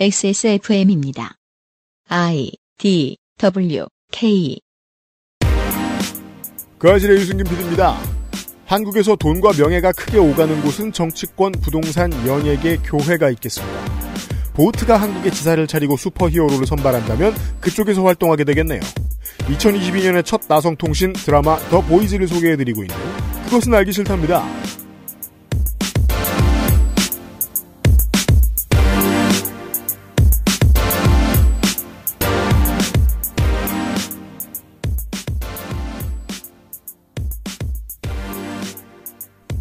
XSFM입니다. I D W K 그아실의 유승균 PD입니다. 한국에서 돈과 명예가 크게 오가는 곳은 정치권, 부동산, 연예계, 교회가 있겠습니다. 보트가 한국에 지사를 차리고 슈퍼히어로를 선발한다면 그쪽에서 활동하게 되겠네요. 2022년의 첫 나성통신 드라마 더 보이즈를 소개해드리고 있는 그것은 알기 싫답니다.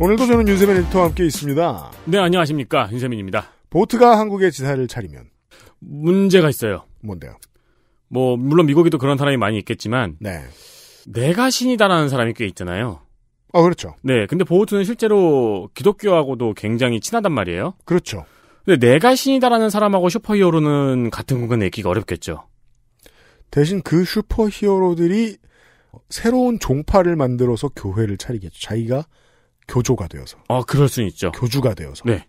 오늘도 저는 윤세민 리터와 함께 있습니다. 네, 안녕하십니까. 윤세민입니다. 보트가 한국의 지사를 차리면. 문제가 있어요. 뭔데요? 뭐, 물론 미국에도 그런 사람이 많이 있겠지만. 네. 내가 신이다라는 사람이 꽤 있잖아요. 아, 그렇죠. 네. 근데 보호트는 실제로 기독교하고도 굉장히 친하단 말이에요. 그렇죠. 근데 내가 신이다라는 사람하고 슈퍼히어로는 같은 공간내기가 어렵겠죠. 대신 그 슈퍼히어로들이 새로운 종파를 만들어서 교회를 차리겠죠. 자기가 교조가 되어서. 아, 그럴 수 있죠. 교주가 되어서. 네.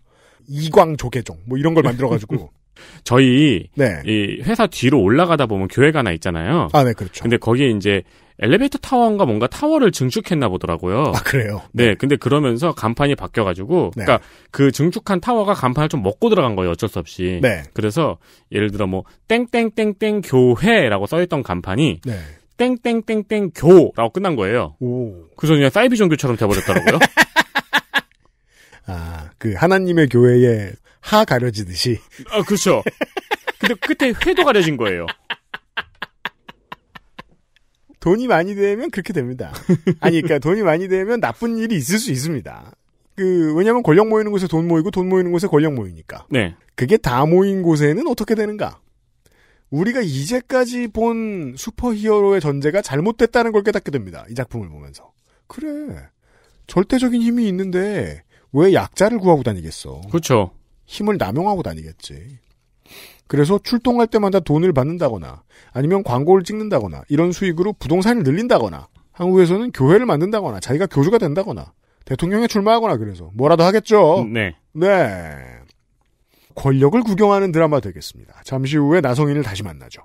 이광 조계종 뭐 이런 걸 만들어 가지고 저희 네. 이 회사 뒤로 올라가다 보면 교회가 하나 있잖아요. 아, 네, 그렇죠. 근데 거기에 이제 엘리베이터 타워인가 뭔가 타워를 증축했나 보더라고요. 아, 그래요? 네, 근데 그러면서 간판이 바뀌어가지고, 네. 그니까그 증축한 타워가 간판을 좀 먹고 들어간 거예요, 어쩔 수 없이. 네. 그래서 예를 들어 뭐 땡땡땡땡 교회라고 써있던 간판이 네. 땡땡땡땡 교라고 끝난 거예요. 오. 그래서 그냥 사이비 종교처럼 돼버렸더라고요. 아, 그 하나님의 교회에 하 가려지듯이. 아, 그렇죠. 근데 끝에 회도 가려진 거예요. 돈이 많이 되면 그렇게 됩니다. 아니, 그러니까 돈이 많이 되면 나쁜 일이 있을 수 있습니다. 그왜냐면 권력 모이는 곳에 돈 모이고 돈 모이는 곳에 권력 모이니까. 네. 그게 다 모인 곳에는 어떻게 되는가? 우리가 이제까지 본 슈퍼히어로의 전제가 잘못됐다는 걸 깨닫게 됩니다. 이 작품을 보면서. 그래. 절대적인 힘이 있는데 왜 약자를 구하고 다니겠어? 그렇죠. 힘을 남용하고 다니겠지. 그래서 출동할 때마다 돈을 받는다거나 아니면 광고를 찍는다거나 이런 수익으로 부동산을 늘린다거나 한국에서는 교회를 만든다거나 자기가 교주가 된다거나 대통령에 출마하거나 그래서 뭐라도 하겠죠. 네. 네. 권력을 구경하는 드라마 되겠습니다. 잠시 후에 나성인을 다시 만나죠.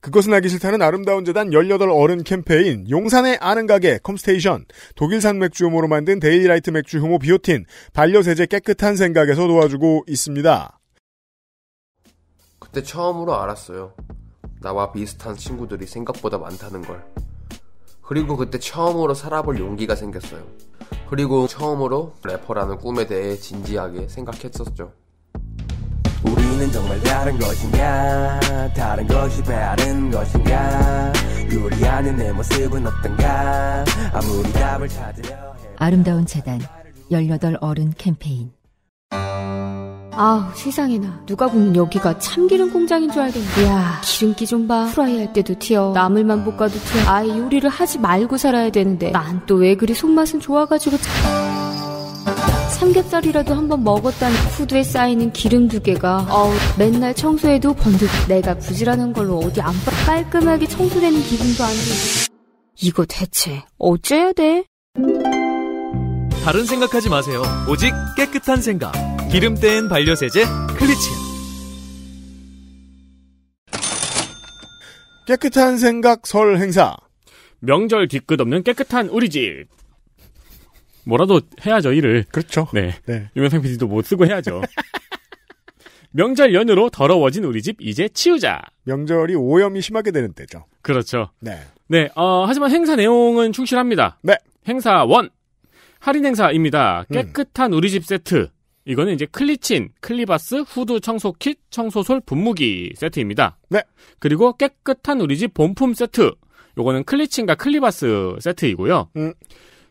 그것은 알기 싫다는 아름다운 재단 18 어른 캠페인, 용산의 아는 가게, 컴스테이션, 독일산 맥주 효모로 만든 데일리라이트 맥주 효모 비오틴, 반려세제 깨끗한 생각에서 도와주고 있습니다. 그때 처음으로 알았어요. 나와 비슷한 친구들이 생각보다 많다는 걸. 그리고 그때 처음으로 살아볼 용기가 생겼어요. 그리고 처음으로 래퍼라는 꿈에 대해 진지하게 생각했었죠. 우리는 정말 다른 것인가 다른 것이 다른 것인가 요리하는내 모습은 어떤가 아무리 답을 찾으려 아름다운 재단 18 어른 캠페인 아우 세상에나 누가 보면 여기가 참기름 공장인 줄 알겠네 야 기름기 좀봐 프라이 할 때도 튀어 나물만 볶아도 튀어 아예 요리를 하지 말고 살아야 되는데 난 또 왜 그리 손맛은 좋아가지고 참... 삼겹살이라도 한 번 먹었다는 후드에 쌓이는 기름 두 개가 어우 맨날 청소해도 번득 내가 부지런한 걸로 어디 안 깔끔하게 청소되는 기분도 안 들고 이거 대체 어째야 돼? 다른 생각하지 마세요. 오직 깨끗한 생각. 기름 땐 반려세제 클리치. 깨끗한 생각 설 행사. 명절 뒤끝 없는 깨끗한 우리 집. 뭐라도 해야죠 일을. 그렇죠. 네. 네. 유명상 PD도 뭐 쓰고 해야죠. 명절 연휴로 더러워진 우리 집 이제 치우자. 명절이 오염이 심하게 되는 때죠. 그렇죠. 네. 네. 어, 하지만 행사 내용은 충실합니다. 네. 행사 원 할인 행사입니다. 음. 깨끗한 우리 집 세트. 이거는 이제 클리친, 클리바스, 후드 청소 킷, 청소솔, 분무기 세트입니다. 네. 그리고 깨끗한 우리 집 본품 세트. 요거는 클리친과 클리바스 세트이고요. 음.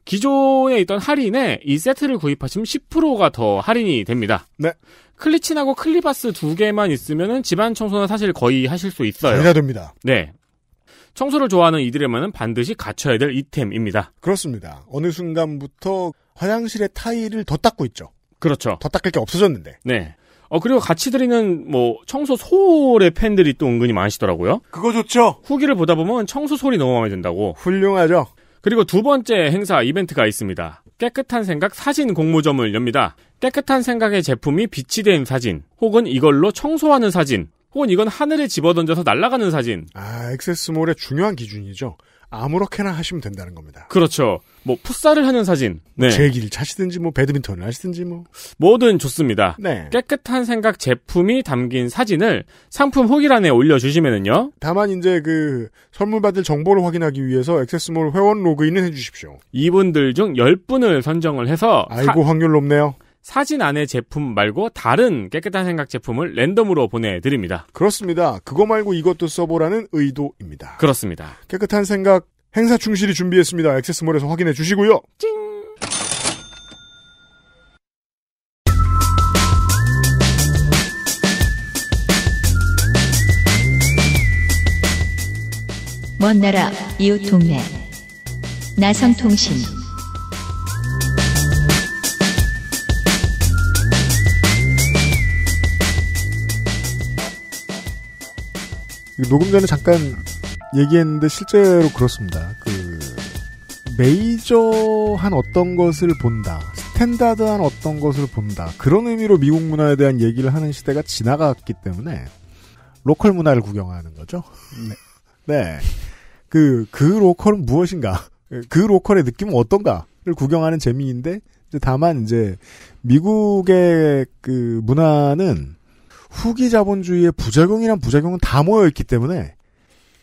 기존에 있던 할인에 이 세트를 구입하시면 10%가 더 할인이 됩니다. 네. 클리친하고 클리바스 두 개만 있으면 집안 청소는 사실 거의 하실 수 있어요. 해야 됩니다. 네. 청소를 좋아하는 이들에만은 반드시 갖춰야 될 이템입니다. 그렇습니다. 어느 순간부터 화장실의 타일을 더 닦고 있죠. 그렇죠. 더 닦을 게 없어졌는데. 네. 어, 그리고 같이 드리는, 뭐, 청소 소울의 팬들이 또 은근히 많으시더라고요. 그거 좋죠? 후기를 보다 보면 청소 소리 너무 마음에 든다고. 훌륭하죠? 그리고 두 번째 행사 이벤트가 있습니다. 깨끗한 생각 사진 공모점을 엽니다. 깨끗한 생각의 제품이 비치된 사진, 혹은 이걸로 청소하는 사진, 혹은 이건 하늘에 집어던져서 날아가는 사진. 아, 액세스몰의 중요한 기준이죠. 아무렇게나 하시면 된다는 겁니다. 그렇죠. 뭐 풋살을 하는 사진, 네. 제길를 차시든지 뭐 배드민턴을 하시든지 뭐 뭐든 좋습니다. 네. 깨끗한 생각 제품이 담긴 사진을 상품 후기란에 올려주시면은요. 다만 이제 그 선물 받을 정보를 확인하기 위해서 액세스몰 회원 로그인을 해주십시오. 이분들 중 10분을 선정을 해서 아이고 사... 확률 높네요. 사진 안에 제품 말고 다른 깨끗한 생각 제품을 랜덤으로 보내드립니다. 그렇습니다. 그거 말고 이것도 써보라는 의도입니다. 그렇습니다. 깨끗한 생각 행사 충실히 준비했습니다. 액세스몰에서 확인해 주시고요. 찡! 먼 나라 이웃 동네 나성통신 그 녹음 전에 잠깐 얘기했는데 실제로 그렇습니다. 그 메이저한 어떤 것을 본다, 스탠다드한 어떤 것을 본다 그런 의미로 미국 문화에 대한 얘기를 하는 시대가 지나갔기 때문에 로컬 문화를 구경하는 거죠. 네. 네. 그, 그 로컬은 무엇인가? 그 로컬의 느낌은 어떤가?를 구경하는 재미인데, 이제 다만 이제 미국의 그 문화는 후기 자본주의의 부작용이란 부작용은 다 모여있기 때문에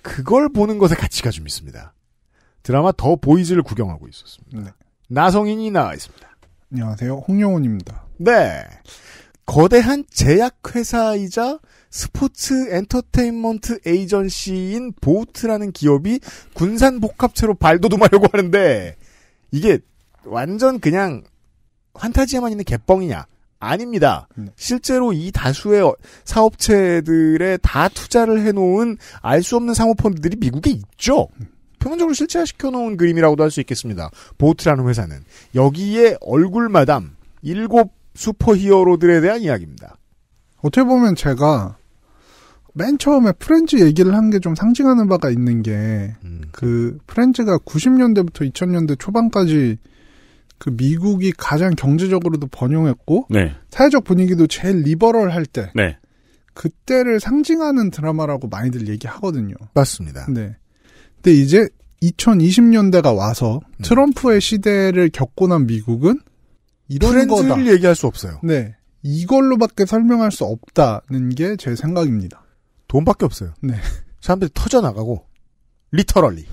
그걸 보는 것에 가치가 좀 있습니다. 드라마 더 보이즈를 구경하고 있었습니다. 네. 나성인이 나와 있습니다. 안녕하세요. 홍영훈입니다. 네. 거대한 제약회사이자 스포츠 엔터테인먼트 에이전시인 보우트라는 기업이 군산 복합체로 발돋움하려고 하는데 이게 완전 그냥 환타지에만 있는 개뻥이냐 아닙니다. 음. 실제로 이 다수의 사업체들의 다 투자를 해놓은 알 수 없는 상호펀드들이 미국에 있죠. 음. 표면적으로 실체화시켜놓은 그림이라고도 할 수 있겠습니다. 보트라는 회사는 여기에 얼굴 마담 일곱 슈퍼히어로들에 대한 이야기입니다. 어떻게 보면 제가 맨 처음에 프렌즈 얘기를 한 게 좀 상징하는 바가 있는 게그 음. 그 프렌즈가 90년대부터 2000년대 초반까지 그 미국이 가장 경제적으로도 번영했고 네. 사회적 분위기도 제일 리버럴할 때 네. 그때를 상징하는 드라마라고 많이들 얘기하거든요. 맞습니다. 네. 근데 이제 2020년대가 와서 음. 트럼프의 시대를 겪고 난 미국은 이런 거다. 얘기할 수 없어요. 네. 이걸로밖에 설명할 수 없다는 게 제 생각입니다. 돈밖에 없어요. 네. 사람들이 터져나가고 리터럴리.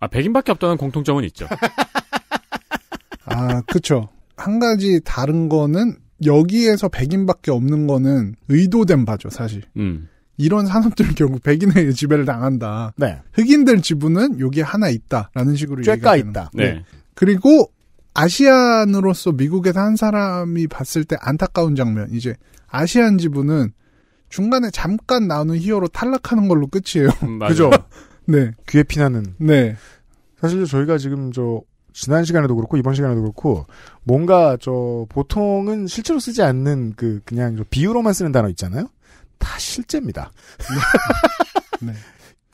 아 백인밖에 없다는 공통점은 있죠. 아, 그쵸. 한 가지 다른 거는 여기에서 백인밖에 없는 거는 의도된 바죠, 사실. 음. 이런 산업들은 결국 백인의 지배를 당한다. 네. 흑인들 지분은 여기 하나 있다라는 식으로 얘기가 되는 있다. 네. 네. 그리고 아시안으로서 미국에서 한 사람이 봤을 때 안타까운 장면. 이제 아시안 지분은 중간에 잠깐 나오는 히어로 탈락하는 걸로 끝이에요. 음, 그죠? 네. 귀에 피나는. 네. 사실 저희가 지금 저 지난 시간에도 그렇고 이번 시간에도 그렇고 뭔가 저 보통은 실제로 쓰지 않는 그 그냥 비유로만 쓰는 단어 있잖아요. 다 실제입니다. 네. 네.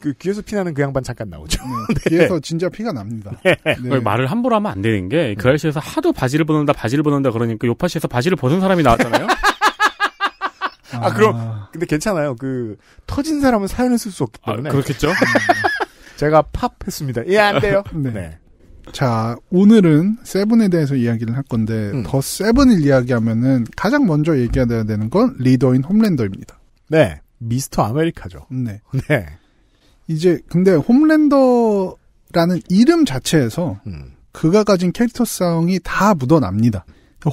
그 귀에서 피나는 그 양반 잠깐 나오죠. 네. 네. 귀에서 진짜 피가 납니다. 네. 네. 말을 함부로 하면 안 되는 게 그 아저씨에서 하도 바지를 벗는다 바지를 벗는다 그러니까 요파씨에서 바지를 벗은 사람이 나왔잖아요. 아, 그럼 아. 근데 괜찮아요. 그 터진 사람은 사연을 쓸 수 없기 아, 때문에 아, 그렇겠죠. 제가 팝 했습니다. 예안 돼요. 네. 네. 자, 오늘은 세븐에 대해서 이야기를 할 건데, 음. 더 세븐을 이야기하면은 가장 먼저 얘기해야 되는 건 리더인 홈랜더입니다. 네. 미스터 아메리카죠. 네. 네. 이제, 근데 홈랜더라는 이름 자체에서 음. 그가 가진 캐릭터성이 다 묻어납니다.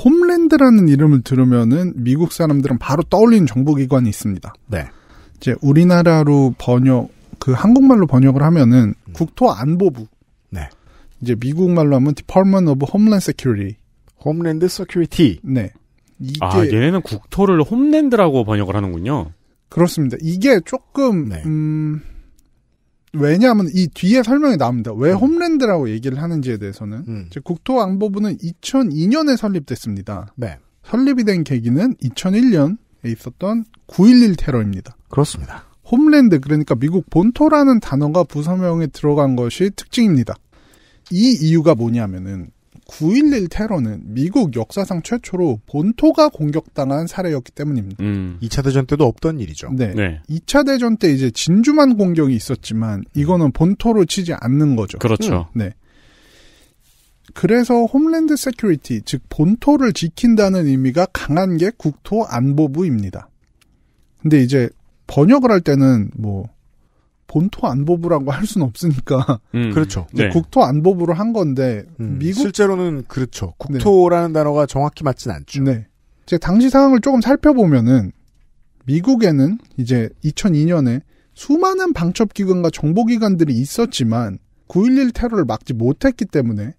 홈랜드라는 이름을 들으면은 미국 사람들은 바로 떠올리는 정보기관이 있습니다. 네. 이제 우리나라로 번역, 그 한국말로 번역을 하면은 음. 국토안보부. 이제 미국 말로 하면 Department of Homeland Security. 홈랜드 서큐리티. 네. 이게 아, 얘네는 국토를 홈랜드라고 번역을 하는군요. 그렇습니다. 이게 조금 네. 음 왜냐하면 이 뒤에 설명이 나옵니다. 왜 음. 홈랜드라고 얘기를 하는지에 대해서는 음. 국토안보부는 2002년에 설립됐습니다. 네. 설립이 된 계기는 2001년에 있었던 9.11 테러입니다. 그렇습니다. 홈랜드 그러니까 미국 본토라는 단어가 부서명에 들어간 것이 특징입니다. 이 이유가 뭐냐면은 9.11 테러는 미국 역사상 최초로 본토가 공격당한 사례였기 때문입니다. 음. 2차 대전 때도 없던 일이죠. 네. 네. 2차 대전 때 이제 진주만 공격이 있었지만 이거는 음. 본토로 치지 않는 거죠. 그렇죠. 음. 네. 그래서 홈랜드 세큐리티, 즉 본토를 지킨다는 의미가 강한 게 국토 안보부입니다. 근데 이제 번역을 할 때는 뭐 본토 안보부라고 할 수는 없으니까. 음, 그렇죠. 네. 국토 안보부로한 건데 음, 미국 실제로는 그렇죠. 네. 국토라는 네. 단어가 정확히 맞진 않죠. 네. 제 당시 상황을 조금 살펴보면은 미국에는 이제 2002년에 수많은 방첩 기관과 정보 기관들이 있었지만 9.11 테러를 막지 못했기 때문에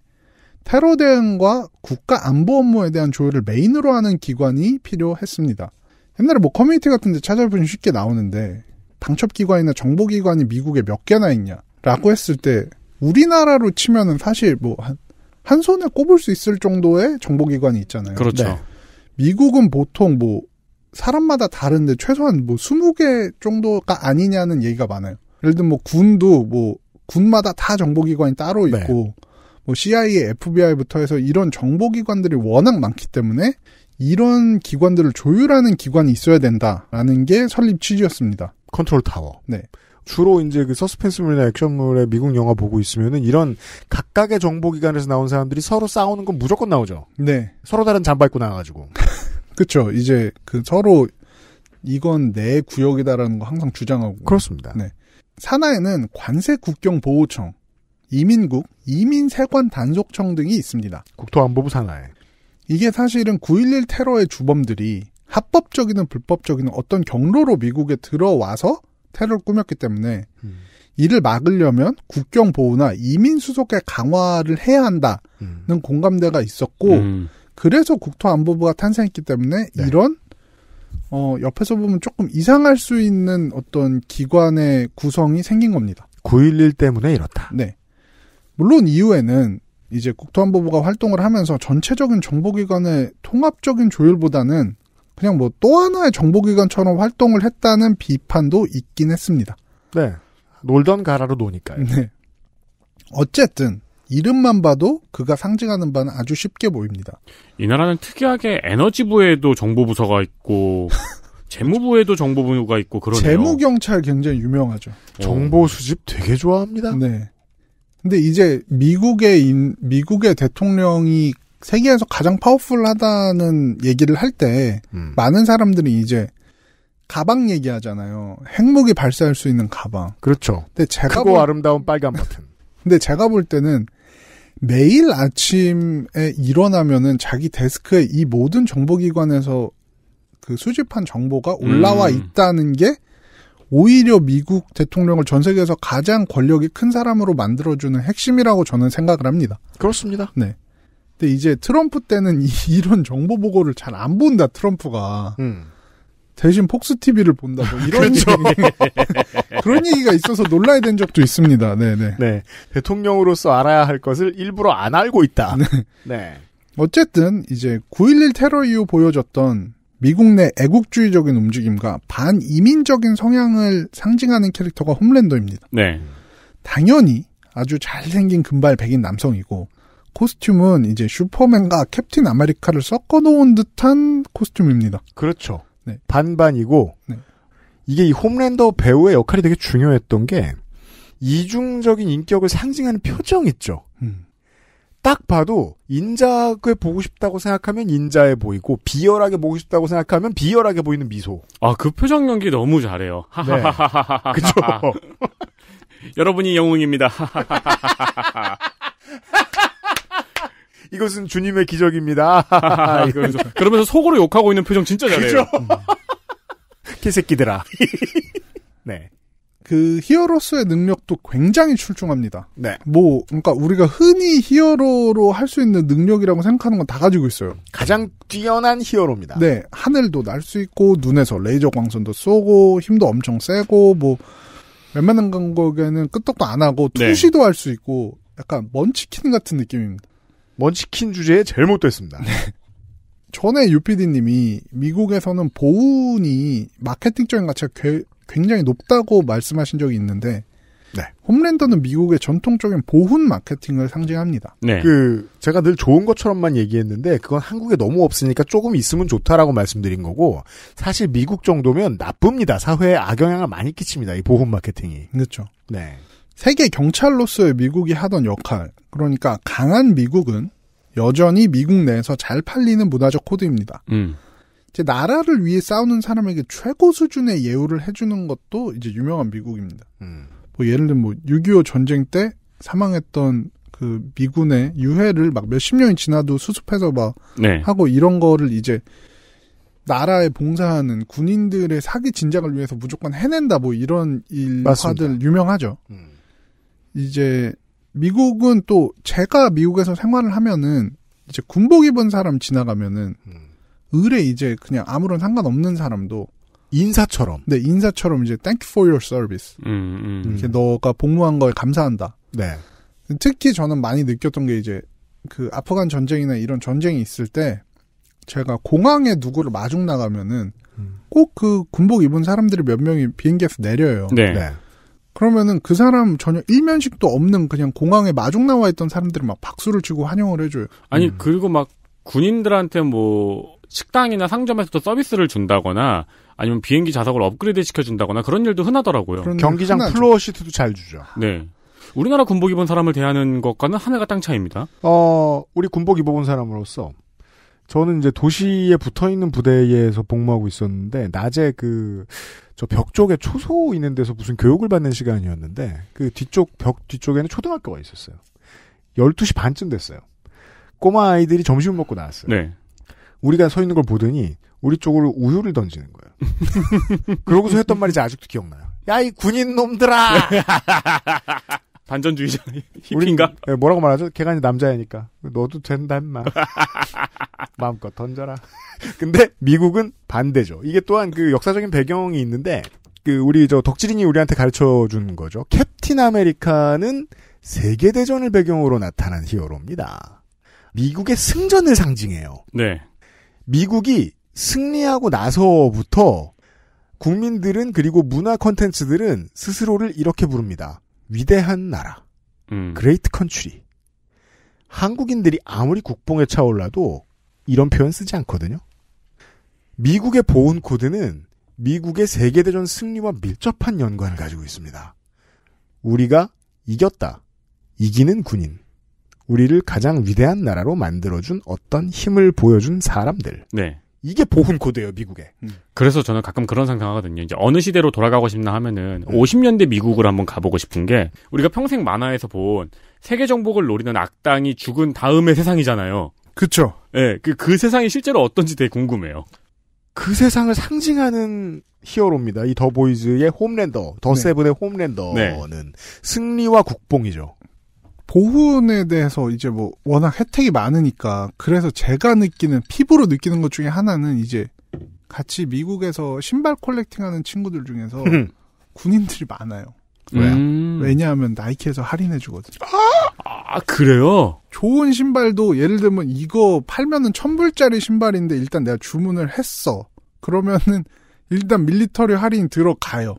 테러 대응과 국가 안보 업무에 대한 조율을 메인으로 하는 기관이 필요했습니다. 옛날에 뭐 커뮤니티 같은 데 찾아보면 쉽게 나오는데 방첩기관이나 정보기관이 미국에 몇 개나 있냐라고 했을 때 우리나라로 치면은 사실 뭐 한 한 손에 꼽을 수 있을 정도의 정보기관이 있잖아요. 그렇죠. 네. 미국은 보통 뭐 사람마다 다른데 최소한 뭐 20개 정도가 아니냐는 얘기가 많아요. 예를 들면 뭐 군도 뭐 군마다 다 정보기관이 따로 네. 있고 네. 뭐 CIA, FBI부터 해서 이런 정보기관들이 워낙 많기 때문에 이런 기관들을 조율하는 기관이 있어야 된다라는 게 설립 취지였습니다. 컨트롤 타워. 네. 주로 이제 그 서스펜스물이나 액션물의 미국 영화 보고 있으면은 이런 각각의 정보기관에서 나온 사람들이 서로 싸우는 건 무조건 나오죠. 네. 서로 다른 잠바 입고 나와가지고. 그렇죠. 이제 그 서로 이건 내 구역이다라는 거 항상 주장하고. 그렇습니다. 네. 산하에는 관세 국경 보호청, 이민국, 이민세관 단속청 등이 있습니다. 국토안보부 산하에. 이게 사실은 9.11 테러의 주범들이 합법적이든 불법적인 어떤 경로로 미국에 들어와서 테러를 꾸몄기 때문에 음. 이를 막으려면 국경 보호나 이민 수속의 강화를 해야 한다는 음. 공감대가 있었고 음. 그래서 국토안보부가 탄생했기 때문에 네. 이런 어 옆에서 보면 조금 이상할 수 있는 어떤 기관의 구성이 생긴 겁니다. 9.11 때문에 이렇다. 네. 물론 이후에는 이제 국토안보부가 활동을 하면서 전체적인 정보기관의 통합적인 조율보다는 그냥 뭐 또 하나의 정보기관처럼 활동을 했다는 비판도 있긴 했습니다. 네. 놀던 가라로 노니까요. 네. 어쨌든 이름만 봐도 그가 상징하는 바는 아주 쉽게 보입니다. 이 나라는 특이하게 에너지부에도 정보부서가 있고 재무부에도 정보부가 있고 그러네요. 재무경찰 굉장히 유명하죠. 어. 정보 수집 되게 좋아합니다. 네. 근데 이제 미국의 미국의 대통령이 세계에서 가장 파워풀하다는 얘기를 할때 음. 많은 사람들이 이제 가방 얘기하잖아요. 핵무기 발사할 수 있는 가방. 그렇죠. 근데 제가 크고 볼... 아름다운 빨간 버튼. 근데 제가 볼 때는 매일 아침에 일어나면은 자기 데스크에 이 모든 정보기관에서 그 수집한 정보가 올라와 음. 있다는 게 오히려 미국 대통령을 전 세계에서 가장 권력이 큰 사람으로 만들어주는 핵심이라고 저는 생각을 합니다. 그렇습니다. 네. 근데 이제 트럼프 때는 이, 런 정보 보고를 잘 안 본다 트럼프가. 음. 대신 폭스 TV를 본다 뭐 이런 그렇죠. 그런 얘기가 있어서 놀라야 된 적도 있습니다. 네네. 네. 네 대통령으로서 알아야 할 것을 일부러 안 알고 있다. 네. 네. 어쨌든 이제 9.11 테러 이후 보여줬던 미국 내 애국주의적인 움직임과 반이민적인 성향을 상징하는 캐릭터가 홈랜더입니다. 네. 당연히 아주 잘생긴 금발 백인 남성이고 코스튬은 이제 슈퍼맨과 캡틴 아메리카를 섞어 놓은 듯한 코스튬입니다. 그렇죠. 네. 반반이고 네. 이게 이 홈랜더 배우의 역할이 되게 중요했던 게 이중적인 인격을 상징하는 표정 있죠. 음. 딱 봐도 인자하게 보고 싶다고 생각하면 인자해 보이고 비열하게 보고 싶다고 생각하면 비열하게 보이는 미소. 아그 표정 연기 너무 잘해요. 네. 그죠. 여러분이 영웅입니다. 이것은 주님의 기적입니다. 그러면서, 그러면서 속으로 욕하고 있는 표정 진짜 잘해요. 개새끼들아. 네. 그 히어로스의 능력도 굉장히 출중합니다. 네. 뭐 그러니까 우리가 흔히 히어로로 할 수 있는 능력이라고 생각하는 건 다 가지고 있어요. 가장 뛰어난 히어로입니다. 네. 하늘도 날 수 있고 눈에서 레이저 광선도 쏘고 힘도 엄청 세고 뭐 웬만한 관객에는 끄떡도 안 하고 네. 투시도 네. 할수 있고 약간 먼치킨 같은 느낌입니다. 먼치킨 주제에 제일 못됐습니다. 네. 전에 유피디님이 미국에서는 보훈이 마케팅적인 가치가 굉장히 높다고 말씀하신 적이 있는데 네. 홈랜더는 미국의 전통적인 보훈 마케팅을 상징합니다. 네. 그 제가 늘 좋은 것처럼만 얘기했는데 그건 한국에 너무 없으니까 조금 있으면 좋다라고 말씀드린 거고 사실 미국 정도면 나쁩니다. 사회에 악영향을 많이 끼칩니다. 이 보훈 마케팅이. 그렇죠. 네. 세계 경찰로서의 미국이 하던 역할, 그러니까 강한 미국은 여전히 미국 내에서 잘 팔리는 문화적 코드입니다. 음. 이제 나라를 위해 싸우는 사람에게 최고 수준의 예우를 해주는 것도 이제 유명한 미국입니다. 음. 뭐 예를 들면 뭐 6.25 전쟁 때 사망했던 그 미군의 유해를 막 몇십 년이 지나도 수습해서 막 네. 하고 이런 거를 이제 나라에 봉사하는 군인들의 사기 진작을 위해서 무조건 해낸다 뭐 이런 일화들 맞습니다. 유명하죠. 음. 이제 미국은 또 제가 미국에서 생활을 하면은 이제 군복 입은 사람 지나가면은 음. 의뢰 이제 그냥 아무런 상관없는 사람도 인사처럼 네 인사처럼 이제 thank you for your service 음, 음. 이제 너가 복무한 거에 감사한다. 네. 특히 저는 많이 느꼈던 게 이제 그 아프간 전쟁이나 이런 전쟁이 있을 때 제가 공항에 누구를 마중 나가면은 음. 꼭그 군복 입은 사람들이 몇 명이 비행기에서 내려요. 네. 네. 그러면은 그 사람 전혀 일면식도 없는 그냥 공항에 마중 나와 있던 사람들을막 박수를 치고 환영을 해줘요. 아니 음. 그리고 막 군인들한테 뭐 식당이나 상점에서도 서비스를 준다거나 아니면 비행기 좌석을 업그레이드 시켜준다거나 그런 일도 흔하더라고요. 경기장 플로어 시트도 잘 주죠. 네. 우리나라 군복 입은 사람을 대하는 것과는 하늘과 땅 차이입니다. 어, 우리 군복 입어본 사람으로서 저는 이제 도시에 붙어 있는 부대에서 복무하고 있었는데 낮에 그 저 벽 쪽에 초소 있는 데서 무슨 교육을 받는 시간이었는데 그 뒤쪽 벽 뒤쪽에는 초등학교가 있었어요. 12시 반쯤 됐어요. 꼬마 아이들이 점심을 먹고 나왔어요. 네. 우리가 서 있는 걸 보더니 우리 쪽으로 우유를 던지는 거예요. 그러고서 했던 말이 제 아직도 기억나요. 야 이 군인 놈들아! 반전주의자 힙인가? 예, 뭐라고 말하죠? 걔가 이제 남자애니까 너도 된다 임마 마음껏 던져라 근데 미국은 반대죠 이게 또한 그 역사적인 배경이 있는데 그 우리 저 덕질인이 우리한테 가르쳐 준 거죠 캡틴 아메리카는 세계대전을 배경으로 나타난 히어로입니다 미국의 승전을 상징해요 네. 미국이 승리하고 나서부터 국민들은 그리고 문화 컨텐츠들은 스스로를 이렇게 부릅니다. 위대한 나라, 그레이트 음. 컨츄리. 한국인들이 아무리 국뽕에 차올라도 이런 표현 쓰지 않거든요. 미국의 보훈 코드는 미국의 세계대전 승리와 밀접한 연관을 가지고 있습니다. 우리가 이겼다. 이기는 군인. 우리를 가장 위대한 나라로 만들어준 어떤 힘을 보여준 사람들. 네. 이게 보훈 코드예요 미국에. 음. 그래서 저는 가끔 그런 상상하거든요. 이제 어느 시대로 돌아가고 싶나 하면은 음. 50년대 미국을 한번 가보고 싶은 게 우리가 평생 만화에서 본 세계 정복을 노리는 악당이 죽은 다음의 세상이잖아요. 그렇죠. 예, 네, 그, 그 세상이 실제로 어떤지 되게 궁금해요. 그 세상을 상징하는 히어로입니다. 이 더 보이즈의 홈랜더, 더 네. 세븐의 홈랜더는 네. 승리와 국뽕이죠. 보훈에 대해서 이제 뭐 워낙 혜택이 많으니까 그래서 제가 느끼는 피부로 느끼는 것 중에 하나는 이제 같이 미국에서 신발 컬렉팅하는 친구들 중에서 군인들이 많아요. 왜 음. 왜냐하면 나이키에서 할인해 주거든. 아 그래요? 좋은 신발도 예를 들면 이거 팔면은 천 불짜리 신발인데 일단 내가 주문을 했어. 그러면은 일단 밀리터리 할인 들어가요.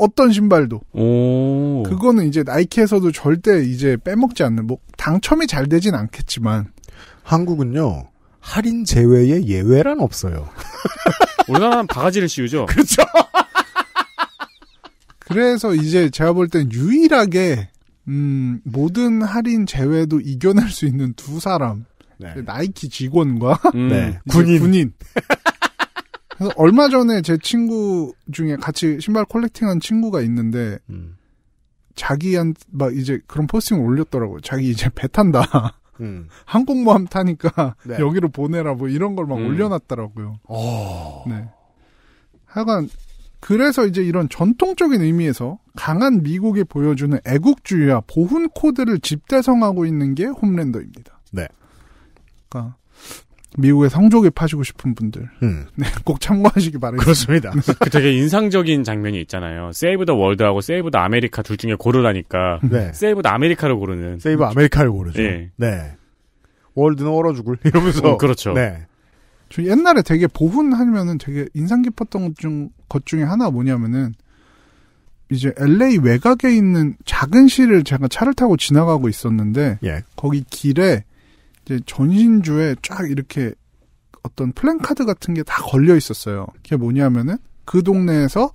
어떤 신발도. 오. 그거는 이제 나이키에서도 절대 이제 빼먹지 않는 뭐 당첨이 잘 되진 않겠지만 한국은요 할인 제외의 예외란 없어요. 우리나라는 바가지를 씌우죠. 그렇죠. 그래서 이제 제가 볼 땐 유일하게 음, 모든 할인 제외도 이겨낼 수 있는 두 사람. 네. 나이키 직원과 음. 네. 군인. 군인. 그래서 얼마 전에 제 친구 중에 같이 신발 콜렉팅한 친구가 있는데 음. 자기한 막 이제 그런 포스팅을 올렸더라고요. 자기 이제 배 탄다. 음. 항공모함 타니까 네. 여기로 보내라 뭐 이런 걸막 음. 올려놨더라고요. 오. 어. 네. 하여간 그래서 이제 이런 전통적인 의미에서 강한 미국이 보여주는 애국주의와 보훈 코드를 집대성하고 있는 게 홈랜더입니다. 네. 그러니까 미국의 성조기 파시고 싶은 분들 음. 네, 꼭 참고하시기 바랍니다. 그렇습니다. 네. 그 되게 인상적인 장면이 있잖아요. 세이브 더 월드하고 세이브 더 아메리카 둘 중에 고르라니까 네. 세이브 더 아메리카를 고르는 세이브 아메리카를 고르죠. 네. 네. 월드는 얼어 죽을 이러면서 어, 그렇죠. 네. 저 옛날에 되게 보훈하면은 되게 인상 깊었던 것, 중, 것 중에 하나 뭐냐면은 이제 LA 외곽에 있는 작은 시를 제가 차를 타고 지나가고 있었는데 예. 거기 길에 이제 전신주에 쫙 이렇게 어떤 플랜카드 같은 게 다 걸려 있었어요. 그게 뭐냐면은 그 동네에서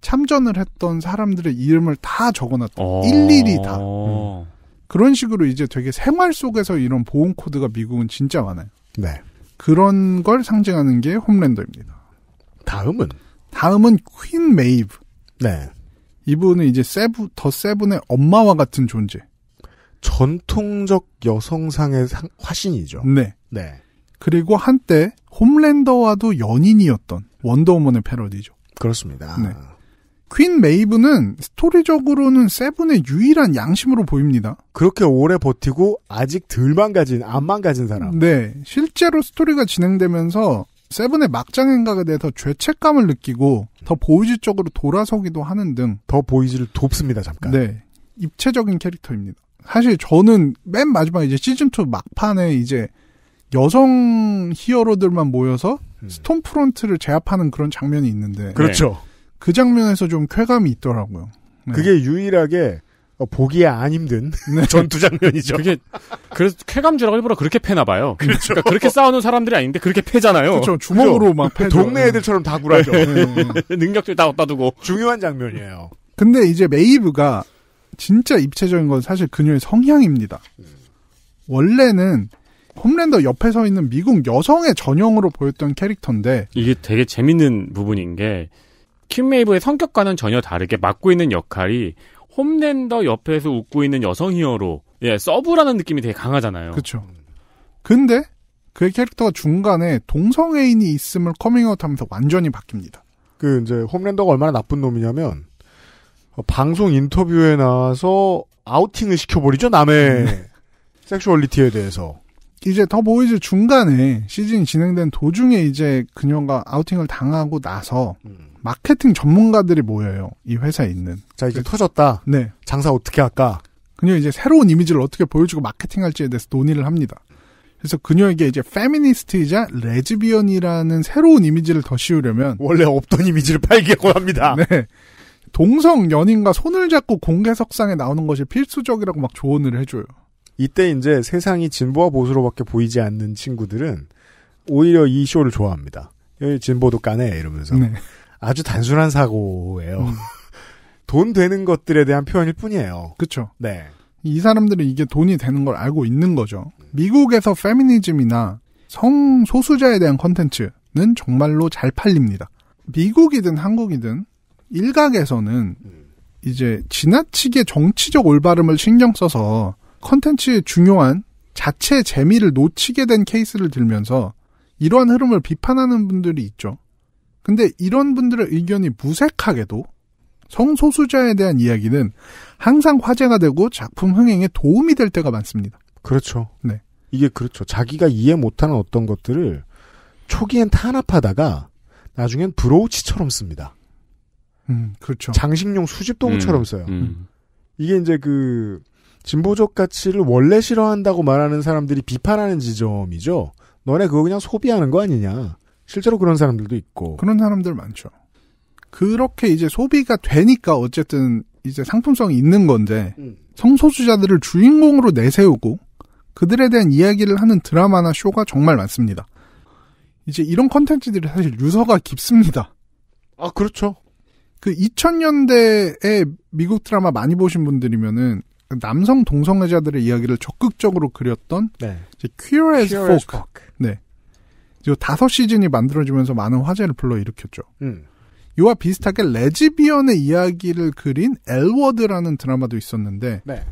참전을 했던 사람들의 이름을 다 적어놨다. 어. 일일이 다. 음. 음. 그런 식으로 이제 되게 생활 속에서 이런 보험 코드가 미국은 진짜 많아요. 네. 그런 걸 상징하는 게 홈랜더입니다. 다음은 다음은 퀸 메이브. 네. 이분은 이제 세브 더 세븐의 엄마와 같은 존재. 전통적 여성상의 화신이죠. 네. 네. 그리고 한때 홈랜더와도 연인이었던 원더우먼의 패러디죠. 그렇습니다. 네. 퀸 메이브는 스토리적으로는 세븐의 유일한 양심으로 보입니다. 그렇게 오래 버티고 아직 덜 망가진, 안 망가진 사람. 네. 실제로 스토리가 진행되면서 세븐의 막장 행각에 대해서 죄책감을 느끼고 더 보이즈 적으로 돌아서기도 하는 등 더 보이즈를 돕습니다, 잠깐. 네. 입체적인 캐릭터입니다. 사실 저는 맨 마지막 이제 시즌 2 막판에 이제 여성 히어로들만 모여서 음. 스톰 프론트를 제압하는 그런 장면이 있는데 네. 그렇죠. 네. 그 장면에서 좀 쾌감이 있더라고요. 네. 그게 유일하게 어, 보기에 안 힘든 네. 전투 장면이죠. 그게 그래서 쾌감주라고 일부러 그렇게 패나 봐요. 그렇죠. 그러니까 그렇게 싸우는 사람들이 아닌데 그렇게 패잖아요. 그렇죠. 주먹으로 그렇죠. 막패 동네 네. 애들처럼 다 굴하죠. 네. 능력들 다 얻다 두고. 중요한 장면이에요. 근데 이제 메이브가 진짜 입체적인 건 사실 그녀의 성향입니다. 원래는 홈랜더 옆에 서 있는 미국 여성의 전형으로 보였던 캐릭터인데 이게 되게 재밌는 부분인 게 킴메이브의 성격과는 전혀 다르게 맡고 있는 역할이 홈랜더 옆에서 웃고 있는 여성 히어로 예 서브라는 느낌이 되게 강하잖아요. 그렇죠. 근데 그의 캐릭터가 중간에 동성애인이 있음을 커밍아웃하면서 완전히 바뀝니다. 그 이제 홈랜더가 얼마나 나쁜 놈이냐면 방송 인터뷰에 나와서 아우팅을 시켜버리죠 남의 네. 섹슈얼리티에 대해서. 이제 더 보이즈 중간에 시즌 이 진행된 도중에 이제 그녀가 아우팅을 당하고 나서 음. 마케팅 전문가들이 모여요. 이 회사에 있는. 자 이제 그 터졌다. 네. 장사 어떻게 할까? 그녀 이제 새로운 이미지를 어떻게 보여주고 마케팅할지에 대해서 논의를 합니다. 그래서 그녀에게 이제 페미니스트이자 레즈비언이라는 새로운 이미지를 더 씌우려면 원래 없던 이미지를 팔겠고 합니다. 네. 동성 연인과 손을 잡고 공개석상에 나오는 것이 필수적이라고 막 조언을 해줘요. 이때 이제 세상이 진보와 보수로밖에 보이지 않는 친구들은 오히려 이 쇼를 좋아합니다. 여기 진보도 까네 이러면서 네. 아주 단순한 사고예요. 음. 돈 되는 것들에 대한 표현일 뿐이에요. 그렇죠. 네. 이 사람들은 이게 돈이 되는 걸 알고 있는 거죠. 미국에서 페미니즘이나 성소수자에 대한 컨텐츠는 정말로 잘 팔립니다. 미국이든 한국이든 일각에서는 이제 지나치게 정치적 올바름을 신경 써서 컨텐츠의 중요한 자체 재미를 놓치게 된 케이스를 들면서 이러한 흐름을 비판하는 분들이 있죠. 근데 이런 분들의 의견이 무색하게도 성소수자에 대한 이야기는 항상 화제가 되고 작품 흥행에 도움이 될 때가 많습니다. 그렇죠. 네. 이게 그렇죠. 자기가 이해 못하는 어떤 것들을 초기엔 탄압하다가 나중엔 브로우치처럼 씁니다. 음, 그렇죠. 장식용 수집 도구처럼 음, 써요. 음. 이게 이제 그 진보적 가치를 원래 싫어한다고 말하는 사람들이 비판하는 지점이죠. 너네 그거 그냥 소비하는 거 아니냐. 실제로 그런 사람들도 있고. 그런 사람들 많죠. 그렇게 이제 소비가 되니까 어쨌든 이제 상품성이 있는 건데 음. 성소수자들을 주인공으로 내세우고 그들에 대한 이야기를 하는 드라마나 쇼가 정말 많습니다. 이제 이런 컨텐츠들이 사실 유서가 깊습니다. 아 그렇죠. 그 2000년대에 미국 드라마 많이 보신 분들이면은 남성 동성애자들의 이야기를 적극적으로 그렸던 네. 이제 Queer as Queer Folk. 네. 요 다섯 시즌이 만들어지면서 많은 화제를 불러일으켰죠. 음. 이와 비슷하게 레즈비언의 이야기를 그린 엘워드라는 드라마도 있었는데 네.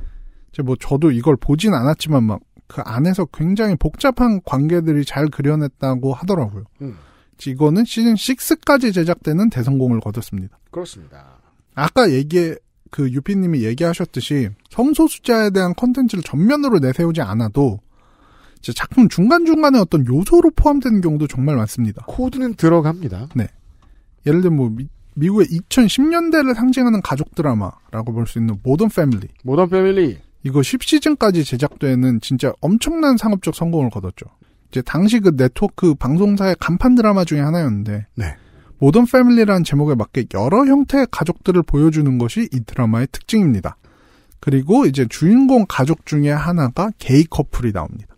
이제 뭐 저도 이걸 보진 않았지만 막 그 안에서 굉장히 복잡한 관계들이 잘 그려냈다고 하더라고요. 음. 이거는 시즌 6까지 제작되는 대성공을 거뒀습니다. 그렇습니다. 아까 얘기 그 유피님이 얘기하셨듯이 성소수자에 대한 컨텐츠를 전면으로 내세우지 않아도 작품 중간중간에 어떤 요소로 포함되는 경우도 정말 많습니다. 코드는 들어갑니다. 네. 예를 들면 뭐 미, 국의 2010년대를 상징하는 가족 드라마라고 볼 수 있는 모던 패밀리. 모던 패밀리. 이거 10시즌까지 제작되는 진짜 엄청난 상업적 성공을 거뒀죠. 이제 당시 그 네트워크 방송사의 간판 드라마 중에 하나였는데 네. 모던 패밀리라는 제목에 맞게 여러 형태의 가족들을 보여주는 것이 이 드라마의 특징입니다. 그리고 이제 주인공 가족 중에 하나가 게이 커플이 나옵니다.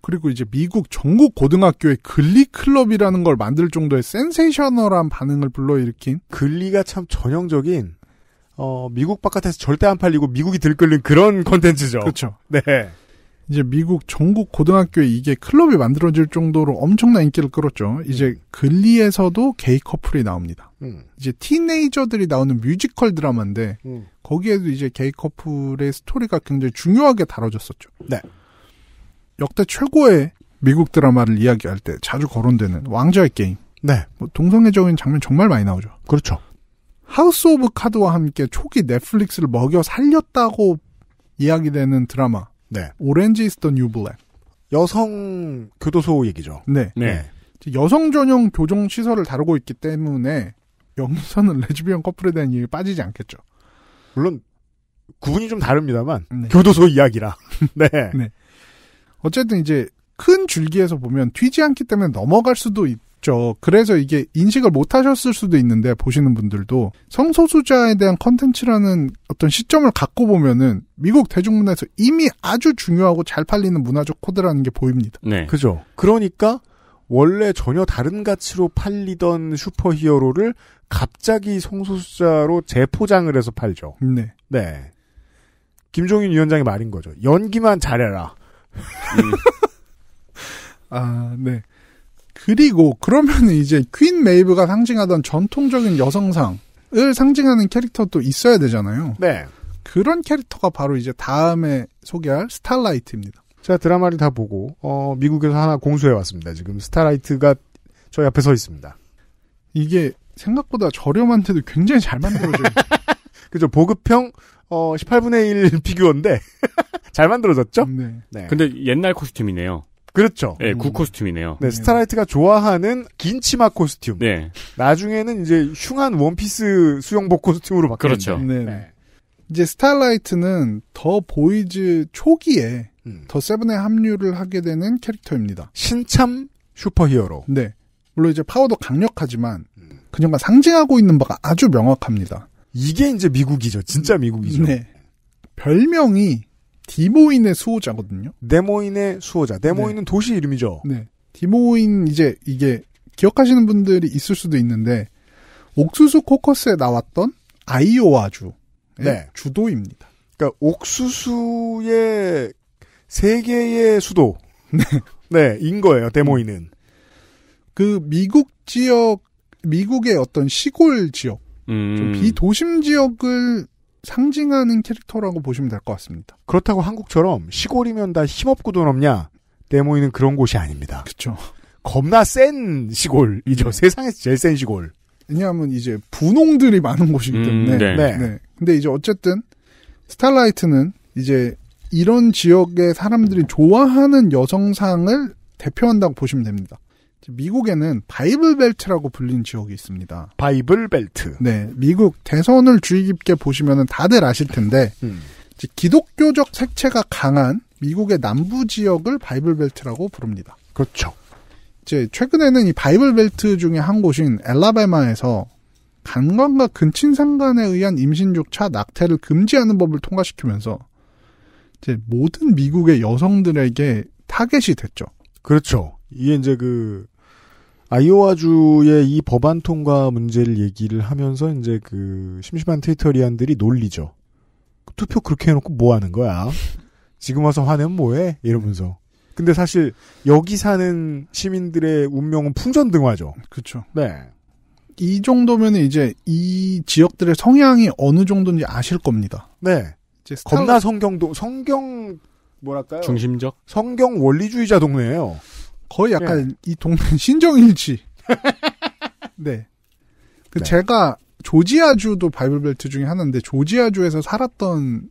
그리고 이제 미국 전국 고등학교의 글리 클럽이라는 걸 만들 정도의 센세이셔널한 반응을 불러일으킨 글리가 참 전형적인 어, 미국 바깥에서 절대 안 팔리고 미국이 들끓는 그런 컨텐츠죠. 그렇죠. 네. 이제 미국 전국 고등학교에 이게 클럽이 만들어질 정도로 엄청난 인기를 끌었죠. 이제 글리에서도 음. 게이 커플이 나옵니다. 음. 이제 티네이저들이 나오는 뮤지컬 드라마인데 음. 거기에도 이제 게이 커플의 스토리가 굉장히 중요하게 다뤄졌었죠. 네. 역대 최고의 미국 드라마를 이야기할 때 자주 거론되는 왕좌의 게임. 네. 뭐 동성애적인 장면 정말 많이 나오죠. 그렇죠. 하우스 오브 카드와 함께 초기 넷플릭스를 먹여 살렸다고 이야기되는 드라마. 네. 오렌지 이스터 뉴 블랙. 여성 교도소 얘기죠. 네. 네. 여성 전용 교정 시설을 다루고 있기 때문에 영기서는 레즈비언 커플에 대한 이야기 빠지지 않겠죠. 물론 구분이 좀 다릅니다만 네. 교도소 이야기라. 네. 네. 어쨌든 이제 큰 줄기에서 보면 튀지 않기 때문에 넘어갈 수도 있, 있죠. 그래서 이게 인식을 못 하셨을 수도 있는데 보시는 분들도 성소수자에 대한 컨텐츠라는 어떤 시점을 갖고 보면은 미국 대중문화에서 이미 아주 중요하고 잘 팔리는 문화적 코드라는 게 보입니다. 네. 그죠. 그러니까 원래 전혀 다른 가치로 팔리던 슈퍼히어로를 갑자기 성소수자로 재포장을 해서 팔죠. 네. 네. 김종인 위원장의 말인 거죠. 연기만 잘해라. 음. 아, 네. 그리고 그러면 이제 퀸 메이브가 상징하던 전통적인 여성상을 상징하는 캐릭터도 있어야 되잖아요. 네. 그런 캐릭터가 바로 이제 다음에 소개할 스타라이트입니다. 제가 드라마를 다 보고 어, 미국에서 하나 공수해 왔습니다. 지금 스타라이트가 저옆에서 있습니다. 이게 생각보다 저렴한데도 굉장히 잘 만들어져요. 그죠 보급형 어, 18분의 1 피규어인데 잘 만들어졌죠? 네. 네. 근데 옛날 코스튬이네요. 그렇죠. 네, 구 음. 코스튬이네요. 네, 스타라이트가 좋아하는 긴 치마 코스튬. 네. 나중에는 이제 흉한 원피스 수영복 코스튬으로 바뀌었죠. 그렇죠. 네. 네. 이제 스타라이트는 더 보이즈 초기에 음. 더 세븐에 합류를 하게 되는 캐릭터입니다. 신참 슈퍼히어로. 네. 물론 이제 파워도 강력하지만 음. 그녀가 상징하고 있는 바가 아주 명확합니다. 이게 이제 미국이죠. 진짜 미국이죠. 네. 별명이 디모인의 수호자거든요. 네모인의 수호자. 네모인은 네. 도시 이름이죠. 네. 디모인 이제 이게 기억하시는 분들이 있을 수도 있는데 옥수수 코커스에 나왔던 아이오와주 네. 주도입니다. 그러니까 옥수수의 세계의 수도. 네. 네, 인 거예요. 데모인은. 그 미국 지역 미국의 어떤 시골 지역 음. 비도심 지역을 상징하는 캐릭터라고 보시면 될 것 같습니다. 그렇다고 한국처럼 시골이면 다 힘없고 돈 없냐 내모이는 그런 곳이 아닙니다. 그렇죠. 겁나 센 시골이죠. 네. 세상에서 제일 센 시골. 왜냐하면 이제 분홍들이 많은 곳이기 음, 때문에. 음, 네. 네. 네. 근데 이제 어쨌든 스타라이트는 이제 이런 지역의 사람들이 좋아하는 여성상을 대표한다고 보시면 됩니다. 미국에는 바이블 벨트라고 불린 지역이 있습니다. 바이블 벨트. 네, 미국 대선을 주의 깊게 보시면은 다들 아실 텐데 음. 기독교적 색채가 강한 미국의 남부 지역을 바이블 벨트라고 부릅니다. 그렇죠. 이제 최근에는 이 바이블 벨트 중에 한 곳인 엘라베마에서 간관과 근친상간에 의한 임신조차 낙태를 금지하는 법을 통과시키면서 이제 모든 미국의 여성들에게 타겟이 됐죠. 그렇죠. 이게 이제 그 아이오와주의 이 법안 통과 문제를 얘기를 하면서 이제 그 심심한 트위터리안들이 놀리죠. 투표 그렇게 해놓고 뭐 하는 거야? 지금 와서 화내면 뭐해? 이러면서. 근데 사실 여기 사는 시민들의 운명은 풍전등화죠. 그렇죠. 네. 이 정도면 이제 이 지역들의 성향이 어느 정도인지 아실 겁니다. 네. 이제 겁나 성경도 성경 뭐랄까요? 중심적 성경 원리주의자 동네예요. 거의 네. 약간 네. 이 동네 신정일치. 네. 그 네. 제가 조지아주도 바이블벨트 중에 하나인데 조지아주에서 살았던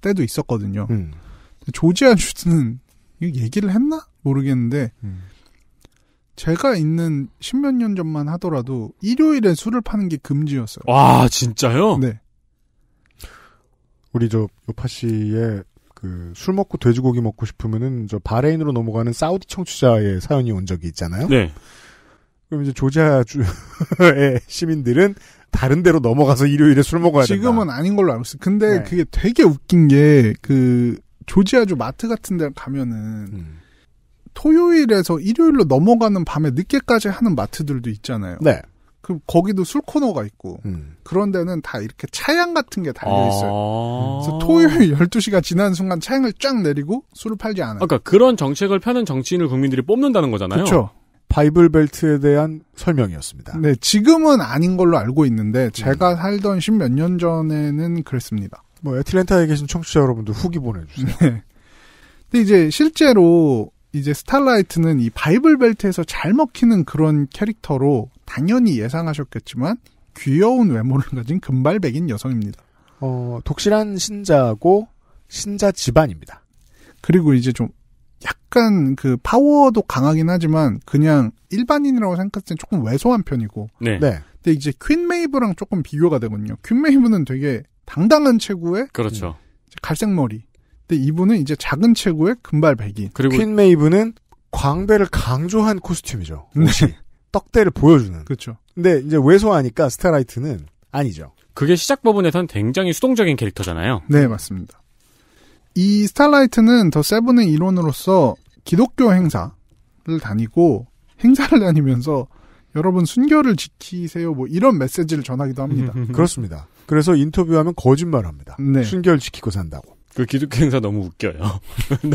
때도 있었거든요. 음. 조지아주는 얘기를 했나 모르겠는데 음. 제가 있는 십몇 년 전만 하더라도 일요일에 술을 파는 게 금지였어요. 와 진짜요? 네. 우리 저 요파 씨의 그술 먹고 돼지고기 먹고 싶으면은 저 바레인으로 넘어가는 사우디 청취자의 사연이 온 적이 있잖아요. 네. 그럼 이제 조지아주의 시민들은 다른 데로 넘어가서 일요일에 술 먹어야 지금은 된다. 지금은 아닌 걸로 알고 있어요. 근데 네. 그게 되게 웃긴 게 그 조지아주 마트 같은 데 가면은 음. 토요일에서 일요일로 넘어가는 밤에 늦게까지 하는 마트들도 있잖아요. 네. 그 거기도 술 코너가 있고 음. 그런 데는 다 이렇게 차양 같은 게 달려 아. 있어요. 아~ 그래서 음. 토요일 12시가 지난 순간 차양을 쫙 내리고 술을 팔지 않아요. 그러니까 그런 정책을 펴는 정치인을 국민들이 뽑는다는 거잖아요. 그렇죠. 바이블 벨트에 대한 설명이었습니다. 네, 지금은 아닌 걸로 알고 있는데 제가 음. 살던 십몇 년 전에는 그랬습니다. 뭐 애틀랜타에 계신 청취자 여러분들 후기 보내주세요. 네. 근데 이제 실제로 이제 스타라이트는 이 바이블 벨트에서 잘 먹히는 그런 캐릭터로 당연히 예상하셨겠지만 귀여운 외모를 가진 금발백인 여성입니다. 어, 독실한 신자고 신자 집안입니다. 그리고 이제 좀 약간 그 파워도 강하긴 하지만 그냥 일반인이라고 생각했을 때 조금 왜소한 편이고. 네. 네. 근데 이제 퀸 메이브랑 조금 비교가 되거든요. 퀸 메이브는 되게 당당한 체구의 그렇죠. 갈색 머리. 근데 이분은 이제 작은 체구의 금발 백인. 그리고 퀸 메이브는 광배를 강조한 코스튬이죠. 옷 떡대를 보여주는. 그렇죠. 근데 이제 왜소하니까 스타라이트는 아니죠. 그게 시작 부분에선 굉장히 수동적인 캐릭터잖아요. 네, 맞습니다. 이 스타라이트는 더 세븐의 일원으로서 기독교 행사를 다니고 행사를 다니면서 여러분 순결을 지키세요 뭐 이런 메시지를 전하기도 합니다. 그렇습니다. 그래서 인터뷰하면 거짓말합니다. 네. 순결 지키고 산다고. 그 기독교 행사 너무 웃겨요.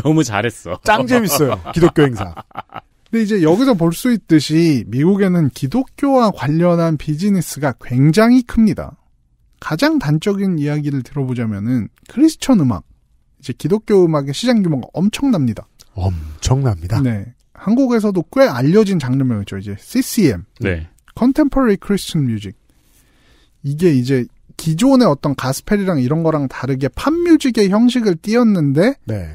너무 잘했어. 짱 재밌어요. 기독교 행사. 근데 이제 여기서 볼 수 있듯이 미국에는 기독교와 관련한 비즈니스가 굉장히 큽니다. 가장 단적인 이야기를 들어보자면은 크리스천 음악, 이제 기독교 음악의 시장 규모가 엄청납니다. 엄청납니다. 네. 한국에서도 꽤 알려진 장르명이죠. 이제 CCM. 네. 컨템퍼리 크리스천 뮤직. 이게 이제 기존의 어떤 가스펠이랑 이런 거랑 다르게 팝뮤직의 형식을 띄었는데 네.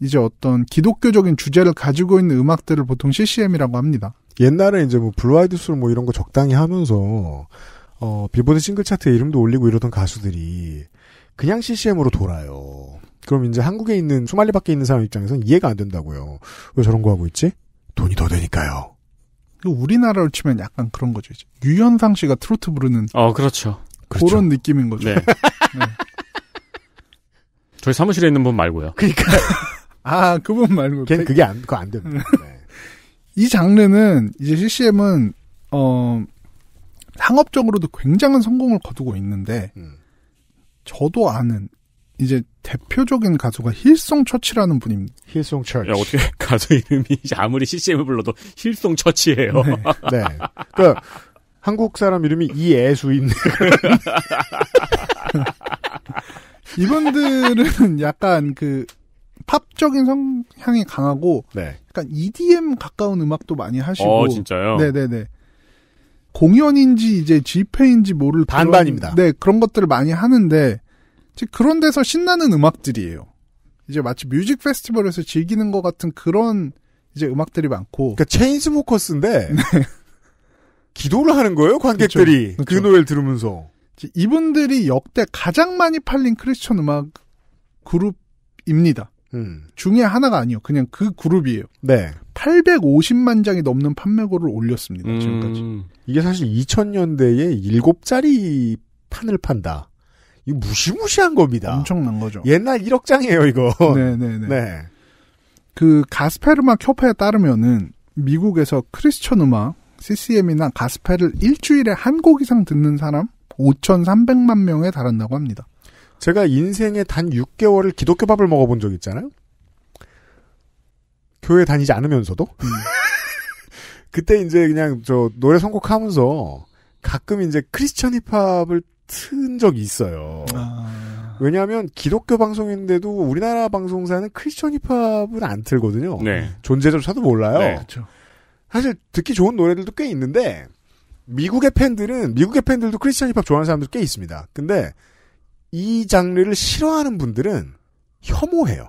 이제 어떤 기독교적인 주제를 가지고 있는 음악들을 보통 CCM이라고 합니다. 옛날에 이제 뭐 블루아이드 술뭐 이런 거 적당히 하면서 어 빌보드 싱글 차트에 이름도 올리고 이러던 가수들이 그냥 CCM으로 돌아요. 그럼 이제 한국에 있는 소말리 밖에 있는 사람 입장에서는 이해가 안 된다고요. 왜 저런 거 하고 있지? 돈이 더 되니까요. 우리나라로 치면 약간 그런 거죠. 이제. 유현상 씨가 트로트 부르는 어 그렇죠. 그런 그렇죠. 느낌인 거죠. 네. 네. 저희 사무실에 있는 분 말고요. 그러니까 아, 그분 말고. 걔는 그게 안, 그거 안 됩니다. 음. 네. 이 장르는 이제 CCM은, 어, 상업적으로도 굉장한 성공을 거두고 있는데, 음. 저도 아는, 이제 대표적인 가수가 힐송 처치라는 분입니다. 힐송 처치. 야, 어떻게 가수 이름이 아무리 CCM을 불러도 힐송 처치예요. 네. 네. 그니까 한국 사람 이름이 이애수인. 이분들은 약간 그 팝적인 성향이 강하고 네. 약간 EDM 가까운 음악도 많이 하시고 어, 진짜요? 네네네. 공연인지 이제 집회인지 모를 반반입니다. 그런, 네 그런 것들을 많이 하는데 그런 데서 신나는 음악들이에요. 이제 마치 뮤직 페스티벌에서 즐기는 것 같은 그런 이제 음악들이 많고. 그러니까 체인스모커스인데 네. 기도를 하는 거예요 관객들이 그쵸, 그쵸. 그 노래를 들으면서. 이분들이 역대 가장 많이 팔린 크리스천 음악 그룹입니다. 음. 중에 하나가 아니요. 그냥 그 그룹이에요. 네. 850만 장이 넘는 판매고를 올렸습니다. 음. 지금까지. 이게 사실 2000년대에 7짜리 판을 판다. 이거 무시무시한 겁니다. 엄청난 거죠. 옛날 1억 장이에요, 이거. 네네네. 네, 네. 네. 그 가스페르마 협회에 따르면은 미국에서 크리스천 음악, CCM이나 가스펠을 일주일에 한 곡 이상 듣는 사람 5,300만 명에 달한다고 합니다. 제가 인생에 단 6개월을 기독교 밥을 먹어본 적 있잖아요. 교회 다니지 않으면서도 그때 이제 그냥 저 노래 선곡하면서 가끔 이제 크리스천 힙합을 튼 적이 있어요. 아... 왜냐하면 기독교 방송인데도 우리나라 방송사는 크리스천 힙합을안 틀거든요. 네. 존재조차도 몰라요. 네, 그렇죠. 사실 듣기 좋은 노래들도 꽤 있는데 미국의 팬들은 미국의 팬들도 크리스천 힙합 좋아하는 사람들 꽤 있습니다. 근데 이 장르를 싫어하는 분들은 혐오해요.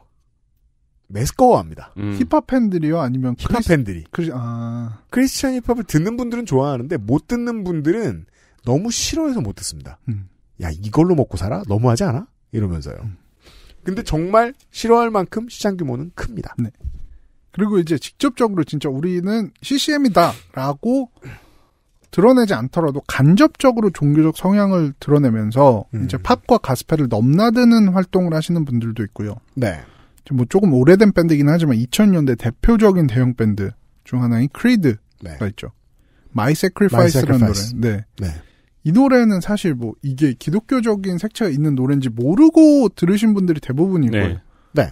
매스꺼워합니다. 음. 힙합 팬들이요? 아니면 힙합 크리스... 팬들이. 크리... 아... 크리스찬 힙합을 듣는 분들은 좋아하는데 못 듣는 분들은 너무 싫어해서 못 듣습니다. 음. 야 이걸로 먹고 살아? 너무하지 않아? 이러면서요. 음. 근데 정말 싫어할 만큼 시장 규모는 큽니다. 네. 그리고 이제 직접적으로 진짜 우리는 CCM이다라고 드러내지 않더라도 간접적으로 종교적 성향을 드러내면서 음. 이제 팝과 가스펠을 넘나드는 활동을 하시는 분들도 있고요. 네. 뭐 조금 오래된 밴드이긴 하지만 2000년대 대표적인 대형 밴드 중 하나인 크리드가 네. 있죠. 마이 세크리파이스라는 노래. 네. 네. 이 노래는 사실 뭐 이게 기독교적인 색채가 있는 노래인지 모르고 들으신 분들이 대부분이고 거예요. 네. 네.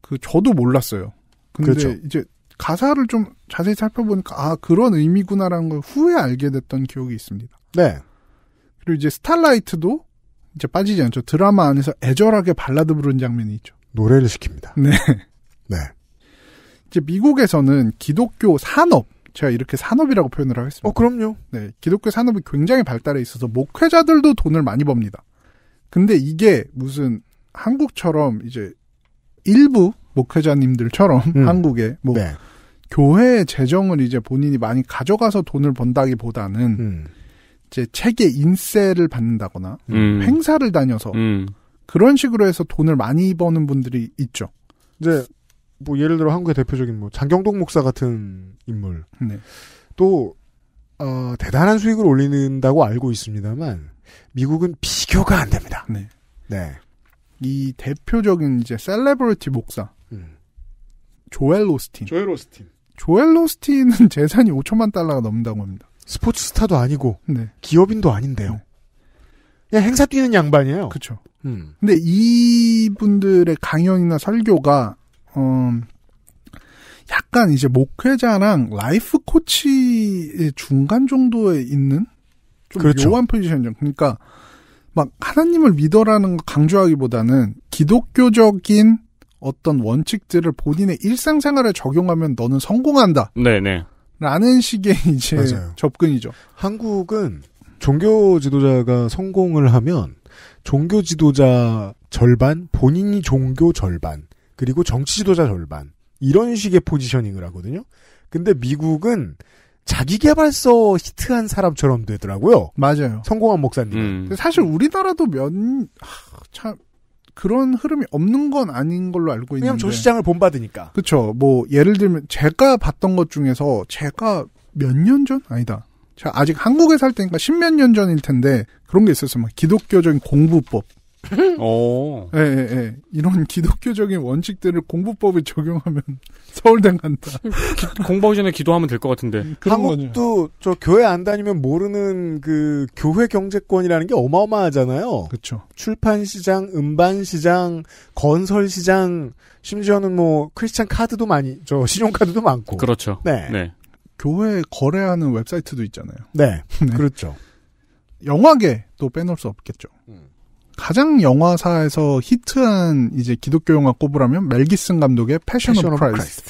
그 저도 몰랐어요. 근데 그렇죠. 이제 가사를 좀 자세히 살펴보니까 아 그런 의미구나라는 걸 후에 알게 됐던 기억이 있습니다. 네. 그리고 이제 스타라이트도 이제 빠지지 않죠. 드라마 안에서 애절하게 발라드 부르는 장면이 있죠. 노래를 시킵니다. 네. 네. 이제 미국에서는 기독교 산업 제가 이렇게 산업이라고 표현을 하겠습니다. 어, 그럼요. 네. 기독교 산업이 굉장히 발달해 있어서 목회자들도 돈을 많이 법니다. 근데 이게 무슨 한국처럼 이제 일부 목회자님들처럼 음. 한국에 뭐 네. 교회 재정을 이제 본인이 많이 가져가서 돈을 번다기보다는 음. 이제 책에 인세를 받는다거나 음. 행사를 다녀서 음. 그런 식으로 해서 돈을 많이 버는 분들이 있죠. 이제 뭐 예를 들어 한국의 대표적인 뭐 장경동 목사 같은 인물 네. 또 어, 대단한 수익을 올린다고 알고 있습니다만 미국은 비교가 안 됩니다. 네. 네. 이 대표적인 이제 셀레브리티 목사 조엘 로스틴 조엘 오스틴. 조엘 오스틴은 재산이 5천만 달러가 넘는다고 합니다. 스포츠 스타도 아니고 네. 기업인도 아닌데요. 네. 예, 행사 뛰는 양반이에요. 그렇죠. 음. 근데 이분들의 강연이나 설교가 음, 약간 이제 목회자랑 라이프 코치의 중간 정도에 있는 좀 그렇죠. 묘한 포지션이죠. 그러니까 막 하나님을 믿어라는 거 강조하기보다는 기독교적인 어떤 원칙들을 본인의 일상생활에 적용하면 너는 성공한다. 네네. 라는 식의 이제 맞아요. 접근이죠. 한국은 종교 지도자가 성공을 하면 종교 지도자 절반, 본인이 종교 절반, 그리고 정치 지도자 절반 이런 식의 포지셔닝을 하거든요. 근데 미국은 자기 개발서 히트한 사람처럼 되더라고요. 맞아요. 성공한 목사님. 음. 사실 우리나라도 면참 그런 흐름이 없는 건 아닌 걸로 알고 있는데. 그냥 조시장을 본받으니까. 그렇죠. 뭐 예를 들면 제가 봤던 것 중에서 제가 몇 년 전? 아니다. 제가 아직 한국에 살 때니까 십 몇 년 전일 텐데 그런 게 있었어요. 막 기독교적인 공부법. 오. 예, 예, 예. 이런 기독교적인 원칙들을 공부법에 적용하면 서울대 간다. 공부하기 전에 기도하면 될 것 같은데. 한국도 저 교회 안 다니면 모르는 그 교회 경제권이라는 게 어마어마하잖아요. 그렇죠. 출판 시장, 음반 시장, 건설 시장, 심지어는 뭐 크리스찬 카드도 많이 저 신용 카드도 많고. 그렇죠. 네. 네. 교회 거래하는 웹사이트도 있잖아요. 네. 네. 그렇죠. 영화계 또 빼놓을 수 없겠죠. 음. 가장 영화사에서 히트한 이제 기독교 영화 꼽으라면 멜 기슨 감독의 패션, 패 오브 크라이스트.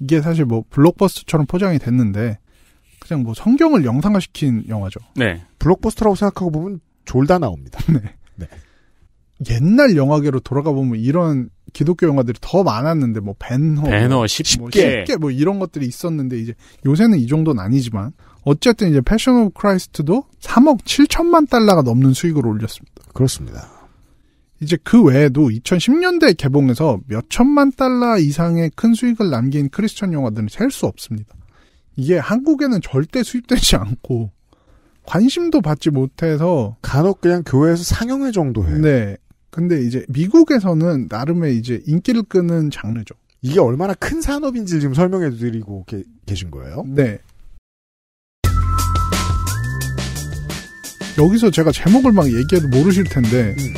이게 사실 뭐 블록버스터처럼 포장이 됐는데 그냥 뭐 성경을 영상화시킨 영화죠. 네. 블록버스터라고 생각하고 보면 졸다 나옵니다. 네. 네. 옛날 영화계로 돌아가 보면 이런 기독교 영화들이 더 많았는데 뭐벤호 벤허 쉽게 뭐, 쉽게 뭐, 뭐 이런 것들이 있었는데 이제 요새는 이 정도는 아니지만 어쨌든 이제 패션 오브 크라이스트도 3억 7천만 달러가 넘는 수익을 올렸습니다. 그렇습니다. 이제 그 외에도 2010년대 개봉해서 몇 천만 달러 이상의 큰 수익을 남긴 크리스천 영화들은 셀 수 없습니다. 이게 한국에는 절대 수입되지 않고 관심도 받지 못해서 간혹 그냥 교회에서 상영회 정도 해요. 네. 근데 이제 미국에서는 나름의 이제 인기를 끄는 장르죠. 이게 얼마나 큰 산업인지 지금 설명해 드리고 계, 신 거예요? 네. 여기서 제가 제목을 막 얘기해도 모르실 텐데 음.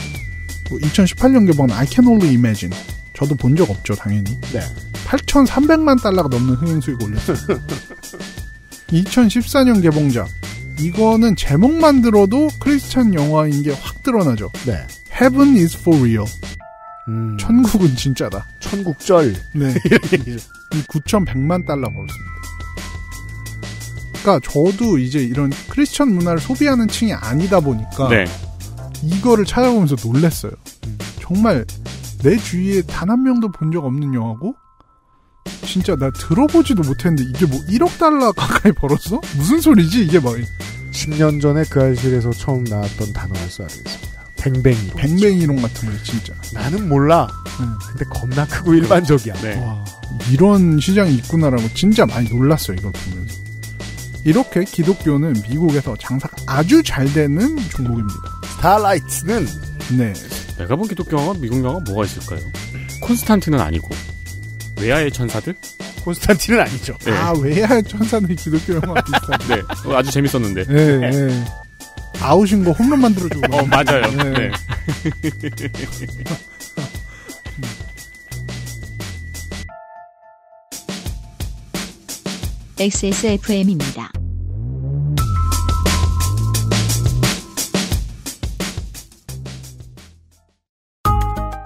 2018년 개봉한 I Can Only Imagine 저도 본 적 없죠 당연히 네. 8,300만 달러가 넘는 흥행 수익 올렸어요 2014년 개봉작 이거는 제목만 들어도 크리스찬 영화인 게 확 드러나죠 네. Heaven is for real 음. 천국은 진짜다 천국절 네. 이 9,100만 달러 벌었습니다 그러니까 저도 이제 이런 크리스천 문화를 소비하는 층이 아니다 보니까 네. 이거를 찾아보면서 놀랐어요. 정말 내 주위에 단 한 명도 본 적 없는 영화고 진짜 나 들어보지도 못했는데 이게 뭐 1억 달러 가까이 벌었어? 무슨 소리지 이게 막 10년 전에 그아 알실에서 처음 나왔던 단어를 써야 되겠습니다. 뱅뱅이론. 뱅뱅이론 같은 거 진짜. 나는 몰라. 응. 네. 근데 겁나 크고 일반적이야. 네. 와, 이런 시장이 있구나라고 진짜 많이 놀랐어요 이걸 보면서. 이렇게 기독교는 미국에서 장사가 아주 잘 되는 종목입니다. 스타라이트는 네. 내가 본 기독교 영화 미국 영화 뭐가 있을까요? 콘스탄틴은 아니고 외야의 천사들? 콘스탄틴은 아니죠. 아, 네. 아 외야의 천사는 기독교 영화 비슷한데 네. 어, 아주 재밌었는데. 네. 네. 아웃인 거 홈런 만들어주고. 어 맞아요. 네. XSFM입니다. 네.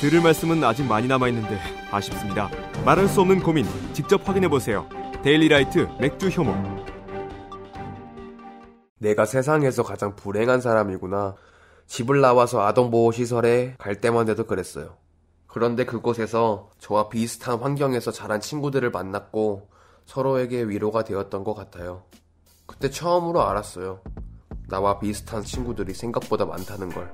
들을 말씀은 아직 많이 남아있는데 아쉽습니다. 말할 수 없는 고민 직접 확인해보세요. 데일리라이트 맥주 효모 내가 세상에서 가장 불행한 사람이구나. 집을 나와서 아동보호시설에 갈 때만 해도 그랬어요. 그런데 그곳에서 저와 비슷한 환경에서 자란 친구들을 만났고 서로에게 위로가 되었던 것 같아요. 그때 처음으로 알았어요. 나와 비슷한 친구들이 생각보다 많다는 걸.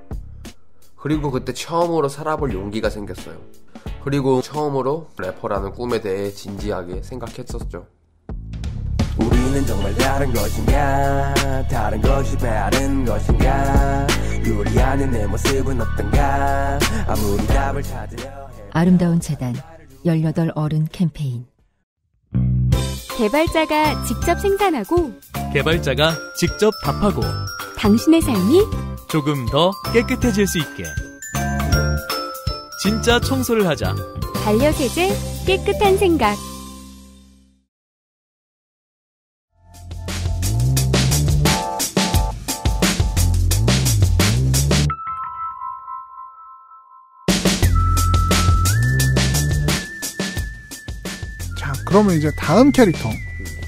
그리고 그때 처음으로 살아볼 용기가 생겼어요. 그리고 처음으로 래퍼라는 꿈에 대해 진지하게 생각했었죠. 우리는 정말 다른 것인가 다른 것이 다른 것인가 요리하는 내 모습은 어떤가 아무리 답을 찾으려 아름다운 재단 18 어른 캠페인 개발자가 직접 생산하고 개발자가 직접 답하고 당신의 삶이 조금 더 깨끗해질 수 있게. 진짜 청소를 하자. 반려세제 깨끗한 생각. 자, 그러면 이제 다음 캐릭터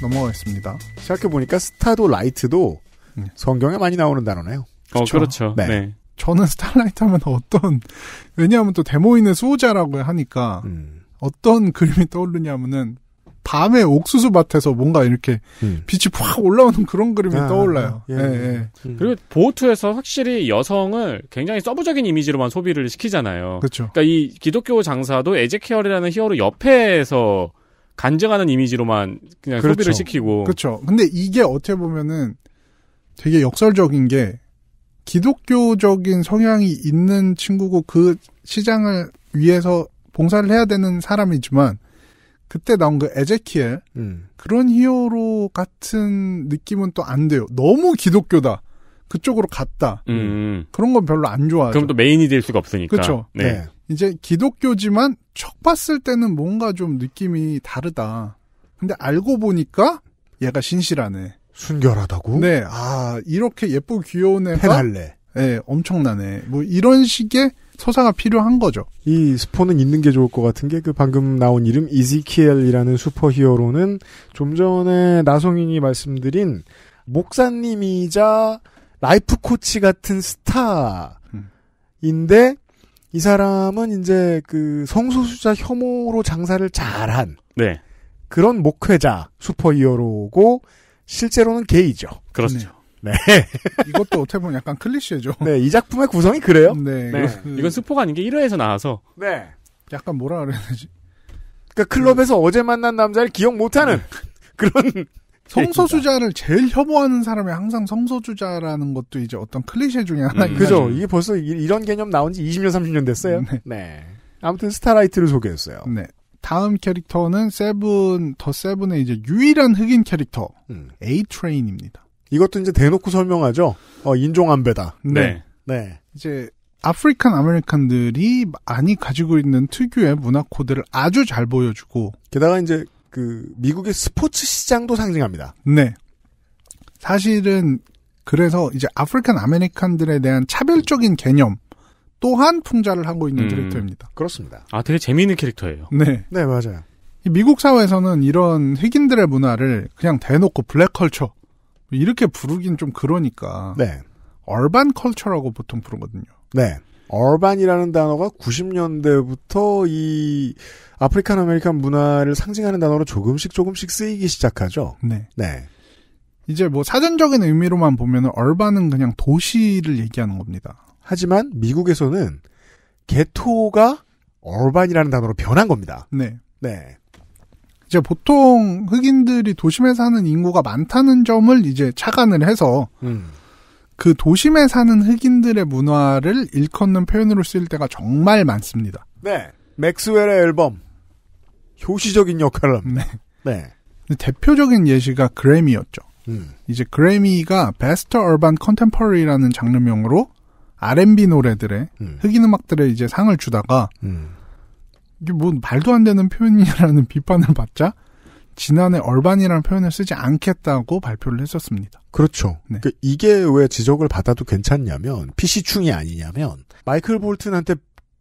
넘어가겠습니다. 생각해보니까 스타도 라이트도 음. 성경에 많이 나오는 단어네요. 그렇죠. 어, 그렇죠. 네. 네. 저는 스타라이트 하면 어떤, 왜냐하면 또 데모인의 수호자라고 하니까, 음. 어떤 그림이 떠오르냐면은, 밤에 옥수수 밭에서 뭔가 이렇게 음. 빛이 확 올라오는 그런 그림이 아, 떠올라요. 예, 예, 예. 예. 음. 그리고 보호투에서 확실히 여성을 굉장히 서브적인 이미지로만 소비를 시키잖아요. 그렇죠. 그러니까 이 기독교 장사도 에제케어이라는 히어로 옆에서 간증하는 이미지로만 그냥 그렇죠. 소비를 시키고. 그렇죠. 근데 이게 어떻게 보면은 되게 역설적인 게 기독교적인 성향이 있는 친구고 그 시장을 위해서 봉사를 해야 되는 사람이지만 그때 나온 그 에제키엘 음. 그런 히어로 같은 느낌은 또 안 돼요. 너무 기독교다. 그쪽으로 갔다. 음. 그런 건 별로 안 좋아요. 그럼 또 메인이 될 수가 없으니까. 그렇죠. 네. 네. 이제 기독교지만 척 봤을 때는 뭔가 좀 느낌이 다르다. 근데 알고 보니까 얘가 신실하네. 순결하다고? 네. 아, 이렇게 예쁘고 귀여운 애가. 해달래. 네, 엄청나네. 뭐, 이런 식의 서사가 필요한 거죠. 이 스포는 있는 게 좋을 것 같은 게 그 방금 나온 이름 이지키엘이라는 슈퍼 히어로는 좀 전에 나성인이 말씀드린 목사님이자 라이프 코치 같은 스타인데 음. 이 사람은 이제 그 성소수자 혐오로 장사를 잘한 네. 그런 목회자 슈퍼 히어로고 실제로는 게이죠. 그렇죠. 네. 네. 이것도 어떻게 보면 약간 클리셰죠. 네, 이 작품의 구성이 그래요. 네. 네. 그 이건 스포가 아닌 게 1회에서 나와서. 네. 약간 뭐라 그래야 되지? 그러니까 클럽에서 음. 어제 만난 남자를 기억 못하는 네. 그런 성소수자를 제일 혐오하는 사람이 항상 성소수자라는 것도 이제 어떤 클리셰 중에 하나인 음. 그죠. 이게 벌써 이런 개념 나온 지 20년, 30년 됐어요. 네. 네. 아무튼 스타라이트를 소개했어요. 네. 다음 캐릭터는 세븐 더 세븐의 이제 유일한 흑인 캐릭터 음. A 트레인입니다. 이것도 이제 대놓고 설명하죠. 어, 인종 안배다. 네. 네. 이제 아프리칸 아메리칸들이 많이 가지고 있는 특유의 문화 코드를 아주 잘 보여주고 게다가 이제 그 미국의 스포츠 시장도 상징합니다. 네. 사실은 그래서 이제 아프리칸 아메리칸들에 대한 차별적인 개념 또한 풍자를 하고 있는 음, 캐릭터입니다. 그렇습니다. 아, 되게 재미있는 캐릭터예요. 네. 네, 맞아요. 미국 사회에서는 이런 흑인들의 문화를 그냥 대놓고 블랙컬처 뭐 이렇게 부르긴 좀 그러니까 네. 얼반 컬처라고 보통 부르거든요. 네. 얼반이라는 단어가 90년대부터 이 아프리칸 아메리칸 문화를 상징하는 단어로 조금씩 조금씩 쓰이기 시작하죠. 네. 네. 이제 뭐 사전적인 의미로만 보면은 얼반은 그냥 도시를 얘기하는 겁니다. 하지만 미국에서는 개토가 얼반이라는 단어로 변한 겁니다. 네. 네. 이제 보통 흑인들이 도심에 사는 인구가 많다는 점을 이제 착안을 해서 음. 그 도심에 사는 흑인들의 문화를 일컫는 표현으로 쓰일 때가 정말 많습니다. 네. 맥스웰의 앨범. 효시적인 역할을 합니다. 네. 네. 대표적인 예시가 그래미였죠. 음. 이제 그래미가 베스트 얼반 컨템퍼리라는 장르명으로 R&B 노래들의 음. 흑인 음악들의 이제 상을 주다가 음. 이게 뭔 말도 안 되는 표현이라는 비판을 받자 지난해 얼반이라는 표현을 쓰지 않겠다고 발표를 했었습니다. 그렇죠. 네. 그 이게 왜 지적을 받아도 괜찮냐면 PC충이 아니냐면 마이클 볼튼한테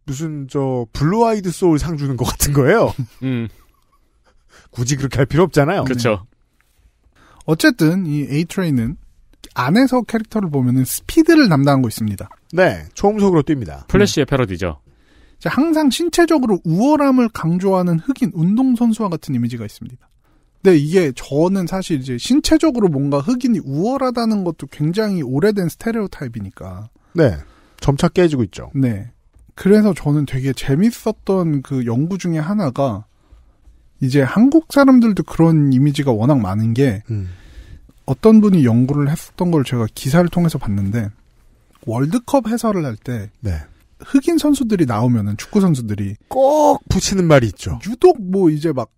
무슨 저 블루 아이드 소울 상 주는 것 같은 거예요. 음. 음. 굳이 그렇게 할 필요 없잖아요. 그렇죠. 어쨌든 이 A 트레인은 안에서 캐릭터를 보면은 스피드를 담당하고 있습니다. 네, 초음속으로 뜁니다. 플래시의 패러디죠. 항상 신체적으로 우월함을 강조하는 흑인 운동선수와 같은 이미지가 있습니다. 근데 네, 이게 저는 사실 이제 신체적으로 뭔가 흑인이 우월하다는 것도 굉장히 오래된 스테레오타입이니까. 네. 점차 깨지고 있죠. 네. 그래서 저는 되게 재밌었던 그 연구 중에 하나가 이제 한국 사람들도 그런 이미지가 워낙 많은 게 음. 어떤 분이 연구를 했었던 걸 제가 기사를 통해서 봤는데 월드컵 해설을 할때 네. 흑인 선수들이 나오면은 축구 선수들이 꼭 붙이는 말이 있죠. 유독 뭐 이제 막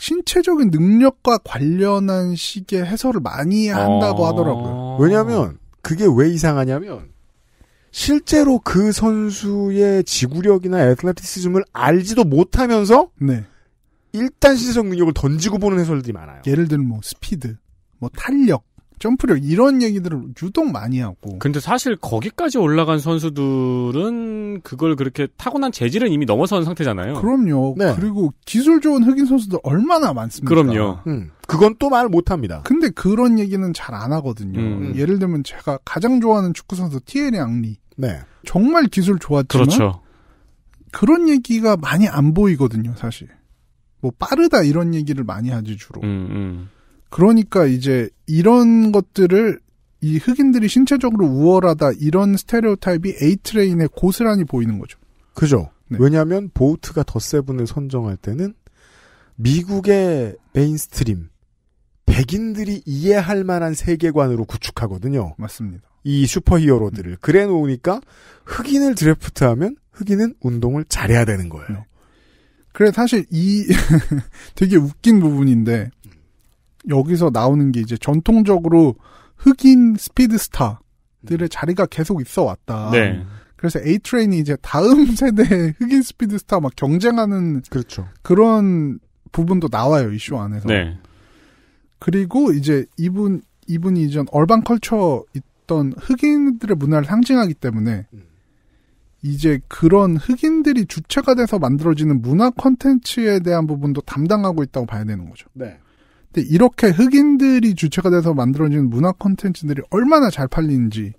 신체적인 능력과 관련한 식의 해설을 많이 한다고 어... 하더라고요. 왜냐하면 그게 왜 이상하냐면 실제로 그 선수의 지구력이나 애틀레티시즘을 알지도 못하면서 네. 일단 신체적 능력을 던지고 보는 해설들이 많아요. 예를 들면 뭐 스피드, 뭐 탄력, 점프력 이런 얘기들을 유독 많이 하고. 근데 사실 거기까지 올라간 선수들은 그걸 그렇게 타고난 재질은 이미 넘어선 상태잖아요. 그럼요. 네. 그리고 기술 좋은 흑인 선수들 얼마나 많습니까? 그럼요. 음. 그건 또 말 못합니다. 근데 그런 얘기는 잘 안 하거든요. 음. 음. 예를 들면 제가 가장 좋아하는 축구 선수 티에리 앙리. 네. 정말 기술 좋았지만 그렇죠. 그런 얘기가 많이 안 보이거든요, 사실. 뭐 빠르다 이런 얘기를 많이 하지 주로. 음, 음. 그러니까 이제 이런 것들을 이 흑인들이 신체적으로 우월하다 이런 스테레오타입이 에이트레인에 고스란히 보이는 거죠. 그죠. 네. 왜냐하면 보우트가 덧세븐을 선정할 때는 미국의 메인스트림 백인들이 이해할 만한 세계관으로 구축하거든요. 맞습니다. 이 슈퍼히어로들을 음. 그래 놓으니까 흑인을 드래프트하면 흑인은 운동을 잘해야 되는 거예요. 네. 그래 사실 이 되게 웃긴 부분인데 여기서 나오는 게 이제 전통적으로 흑인 스피드스타들의 음. 자리가 계속 있어 왔다. 네. 그래서 A 트레인이 이제 다음 세대 흑인 스피드스타 막 경쟁하는 그렇죠. 그런 부분도 나와요 이슈 안에서. 네. 그리고 이제 이분 이분이 이전 얼반 컬처 있던 흑인들의 문화를 상징하기 때문에 음. 이제 그런 흑인들이 주체가 돼서 만들어지는 문화 콘텐츠에 대한 부분도 담당하고 있다고 봐야 되는 거죠. 네. 근데 네, 이렇게 흑인들이 주체가 돼서 만들어진 문화 콘텐츠들이 얼마나 잘 팔리는지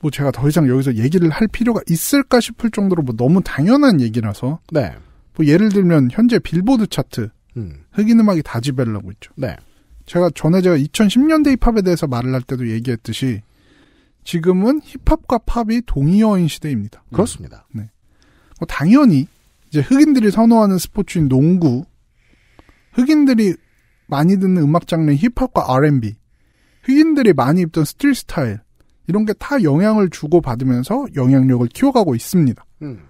뭐 제가 더 이상 여기서 얘기를 할 필요가 있을까 싶을 정도로 뭐 너무 당연한 얘기라서 네. 뭐 예를 들면 현재 빌보드 차트 음. 흑인 음악이 다 지배를 하고 있죠. 네. 제가 전에 제가 2010년대 힙합에 대해서 말을 할 때도 얘기했듯이 지금은 힙합과 팝이 동의어인 시대입니다. 음. 그렇습니다. 네. 뭐 당연히 이제 흑인들이 선호하는 스포츠인 농구, 흑인들이 많이 듣는 음악 장르 힙합과 R&B, 흑인들이 많이 입던 스틸 스타일 이런 게 다 영향을 주고 받으면서 영향력을 키워가고 있습니다. 음.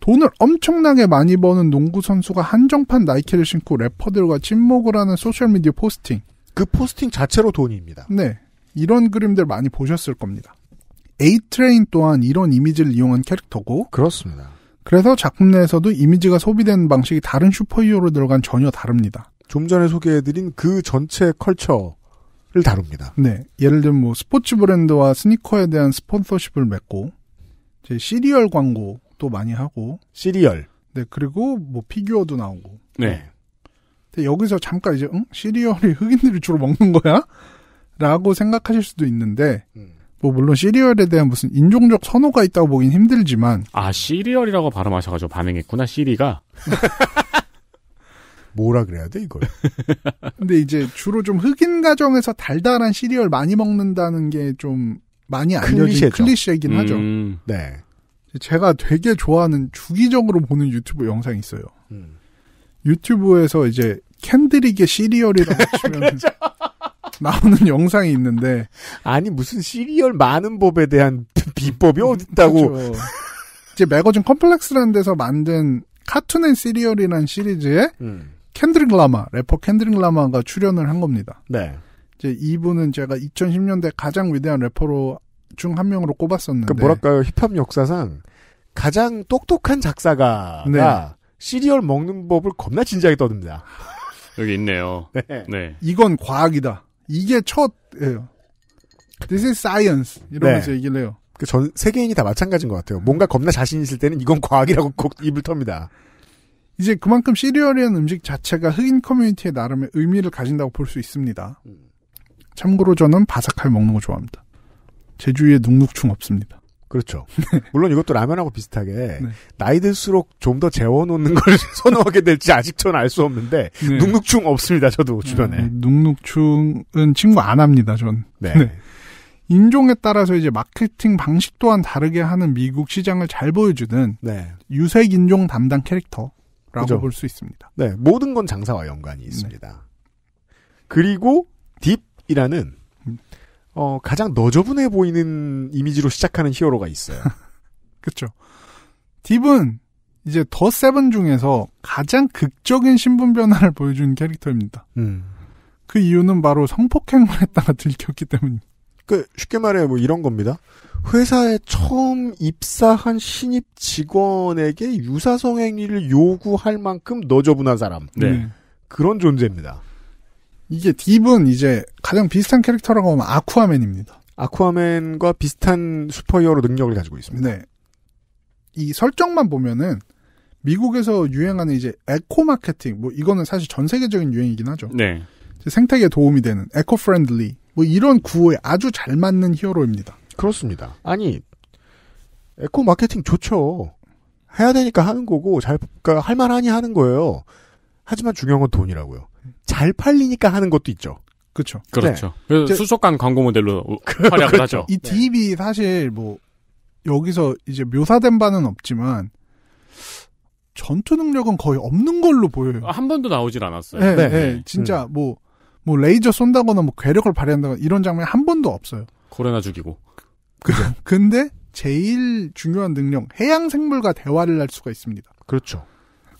돈을 엄청나게 많이 버는 농구 선수가 한정판 나이키를 신고 래퍼들과 친목을 하는 소셜 미디어 포스팅. 그 포스팅 자체로 돈입니다. 네. 이런 그림들 많이 보셨을 겁니다. 에이트레인 또한 이런 이미지를 이용한 캐릭터고 그렇습니다. 그래서 작품 내에서도 이미지가 소비되는 방식이 다른 슈퍼히어로들과 전혀 다릅니다. 좀 전에 소개해드린 그 전체 컬처를 다룹니다. 네. 예를 들면 뭐 스포츠 브랜드와 스니커에 대한 스폰서십을 맺고, 제 시리얼 광고도 많이 하고. 시리얼. 네. 그리고 뭐 피규어도 나오고. 네. 근데 여기서 잠깐 이제, 응? 시리얼이 흑인들이 주로 먹는 거야? 라고 생각하실 수도 있는데, 음. 뭐 물론 시리얼에 대한 무슨 인종적 선호가 있다고 보긴 힘들지만 아 시리얼이라고 발음하셔가지고 반응했구나 시리가 뭐라 그래야 돼 이걸. 근데 이제 주로 좀 흑인 가정에서 달달한 시리얼 많이 먹는다는 게 좀 많이 알려진 클리셰 이긴 음. 하죠. 네. 제가 되게 좋아하는 주기적으로 보는 유튜브 영상이 있어요. 음. 유튜브에서 이제 캔드릭의 시리얼이라고 치면 그렇죠. 나오는 영상이 있는데 아니 무슨 시리얼 많은 법에 대한 비법이 어딨다고 그렇죠. 이제 매거진 컴플렉스라는 데서 만든 카툰 앤 시리얼이라는 시리즈에 음. 캔드링 라마, 래퍼 캔드링 라마가 출연을 한 겁니다. 네. 이제 이분은 제가 2010년대 가장 위대한 래퍼로 중 한 명으로 꼽았었는데. 그러니까 뭐랄까요. 힙합 역사상 가장 똑똑한 작사가가 네. 시리얼 먹는 법을 겁나 진지하게 떠듭니다. 여기 있네요. 네. 네. 이건 과학이다. 이게 첫예요. This is science. 이러면서 네. 얘기를 해요. 그 전 세계인이 다 마찬가지인 것 같아요. 뭔가 겁나 자신 있을 때는 이건 과학이라고 꼭 입을 텁니다. 이제 그만큼 시리얼이라는 음식 자체가 흑인 커뮤니티의 나름의 의미를 가진다고 볼 수 있습니다. 음. 참고로 저는 바삭할 먹는 거 좋아합니다. 제주에 눅눅충 없습니다. 그렇죠. 물론 이것도 라면하고 비슷하게 네. 나이 들수록 좀 더 재워놓는 걸 선호하게 될지 아직 저는 알 수 없는데 네. 눅눅충 없습니다. 저도 음, 주변에. 네, 눅눅충은 친구 안 합니다. 전. 네. 네. 인종에 따라서 이제 마케팅 방식 또한 다르게 하는 미국 시장을 잘 보여주는 네. 유색 인종 담당 캐릭터. 라고 볼 수 있습니다. 네, 모든 건 장사와 연관이 음. 있습니다. 네. 그리고 딥이라는 음. 어, 가장 너저분해 보이는 이미지로 시작하는 히어로가 있어요. 그렇죠. 딥은 이제 더 세븐 중에서 가장 극적인 신분 변화를 보여준 캐릭터입니다. 음. 그 이유는 바로 성폭행을 했다가 들켰기 때문입니다. 그 쉽게 말해 뭐 이런 겁니다. 회사에 처음 입사한 신입 직원에게 유사성 행위를 요구할 만큼 너저분한 사람. 네. 네. 그런 존재입니다. 이게 딥은 이제 가장 비슷한 캐릭터라고 하면 아쿠아맨입니다. 아쿠아맨과 비슷한 슈퍼히어로 능력을 가지고 있습니다. 네. 이 설정만 보면은 미국에서 유행하는 이제 에코 마케팅 뭐 이거는 사실 전 세계적인 유행이긴 하죠. 네. 생태계 에 도움이 되는 에코 프렌들리 뭐 이런 구호에 아주 잘 맞는 히어로입니다. 그렇습니다. 아니 에코 마케팅 좋죠. 해야 되니까 하는 거고 잘 그러니까 할만하니 하는 거예요. 하지만 중요한 건 돈이라고요. 잘 팔리니까 하는 것도 있죠. 그렇 그렇죠. 네. 그래서 수속간 광고 모델로 활약을 그렇죠. 하죠. 이 DB 네. 사실 뭐 여기서 이제 묘사된 바는 없지만 전투 능력은 거의 없는 걸로 보여요. 한 번도 나오질 않았어요. 네, 네. 네 진짜 음. 뭐뭐 레이저 쏜다거나 뭐 괴력을 발휘한다거나 이런 장면 한 번도 없어요. 코로나 죽이고. 그, 근데 제일 중요한 능력 해양 생물과 대화를 할 수가 있습니다. 그렇죠.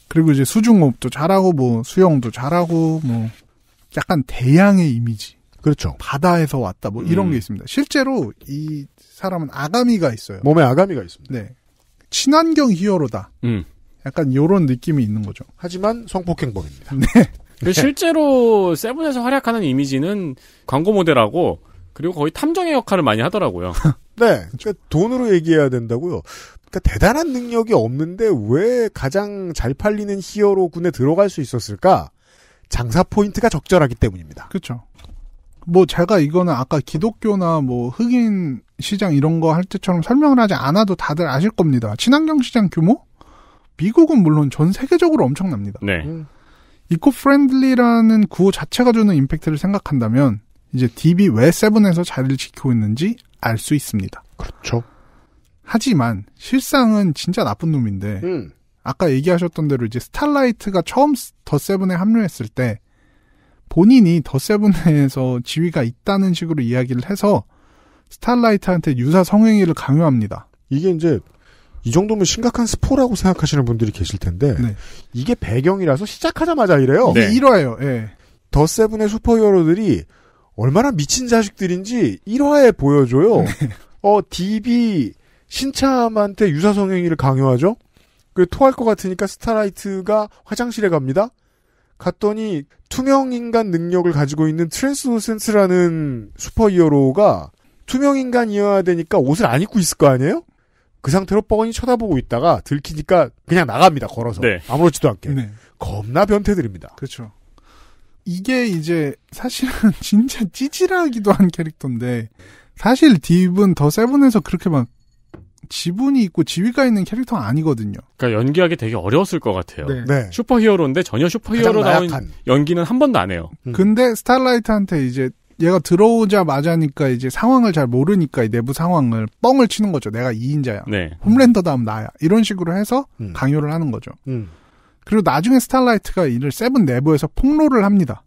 그리고 이제 수중호흡도 잘하고 뭐 수영도 잘하고 뭐 약간 대양의 이미지. 그렇죠. 바다에서 왔다 뭐 이런 음. 게 있습니다. 실제로 이 사람은 아가미가 있어요. 몸에 아가미가 있습니다. 네. 친환경 히어로다. 음. 약간 요런 느낌이 있는 거죠. 하지만 성폭행범입니다. 네. 네. 실제로 세븐에서 활약하는 이미지는 광고 모델하고 그리고 거의 탐정의 역할을 많이 하더라고요. 네. 그러니까 돈으로 얘기해야 된다고요. 그러니까 대단한 능력이 없는데 왜 가장 잘 팔리는 히어로 군에 들어갈 수 있었을까? 장사 포인트가 적절하기 때문입니다. 그렇죠. 뭐 제가 이거는 아까 기독교나 뭐 흑인 시장 이런 거 할 때처럼 설명을 하지 않아도 다들 아실 겁니다. 친환경 시장 규모? 미국은 물론 전 세계적으로 엄청납니다. 네. 음. 이코 프렌들리라는 구호 자체가 주는 임팩트를 생각한다면 이제 DB 왜 세븐에서 자리를 지키고 있는지 알 수 있습니다. 그렇죠. 하지만 실상은 진짜 나쁜 놈인데 음. 아까 얘기하셨던 대로 이제 스타라이트가 처음 더 세븐에 합류했을 때 본인이 더 세븐에서 지위가 있다는 식으로 이야기를 해서 스타라이트한테 유사 성행위를 강요합니다. 이게 이제 이 정도면 심각한 스포라고 생각하시는 분들이 계실 텐데 네. 이게 배경이라서 시작하자마자 이래요. 네. 1화예요. 예. 더 세븐의 슈퍼히어로들이 얼마나 미친 자식들인지 1화에 보여줘요. 네. 어 DB 신참한테 유사 성행위를 강요하죠. 그 토할 것 같으니까 스타라이트가 화장실에 갑니다. 갔더니 투명 인간 능력을 가지고 있는 트랜스노센스라는 슈퍼히어로가 투명 인간이어야 되니까 옷을 안 입고 있을 거 아니에요? 그 상태로 뻔히 쳐다보고 있다가 들키니까 그냥 나갑니다. 걸어서. 네. 아무렇지도 않게. 네. 겁나 변태들입니다. 그렇죠. 이게 이제 사실은 진짜 찌질하기도 한 캐릭터인데 사실 딥은 더 세븐에서 그렇게 막 지분이 있고 지위가 있는 캐릭터는 아니거든요. 그러니까 연기하기 되게 어려웠을 것 같아요. 네. 네. 슈퍼히어로인데 전혀 슈퍼히어로 나온 연기는 한 번도 안 해요. 음. 근데 스타일라이트한테 이제 얘가 들어오자마자니까 이제 상황을 잘 모르니까 이 내부 상황을 뻥을 치는 거죠. 내가 2인자야. 네. 홈랜더 다음 나야. 이런 식으로 해서 음. 강요를 하는 거죠. 음. 그리고 나중에 스타라이트가 이를 세븐 내부에서 폭로를 합니다.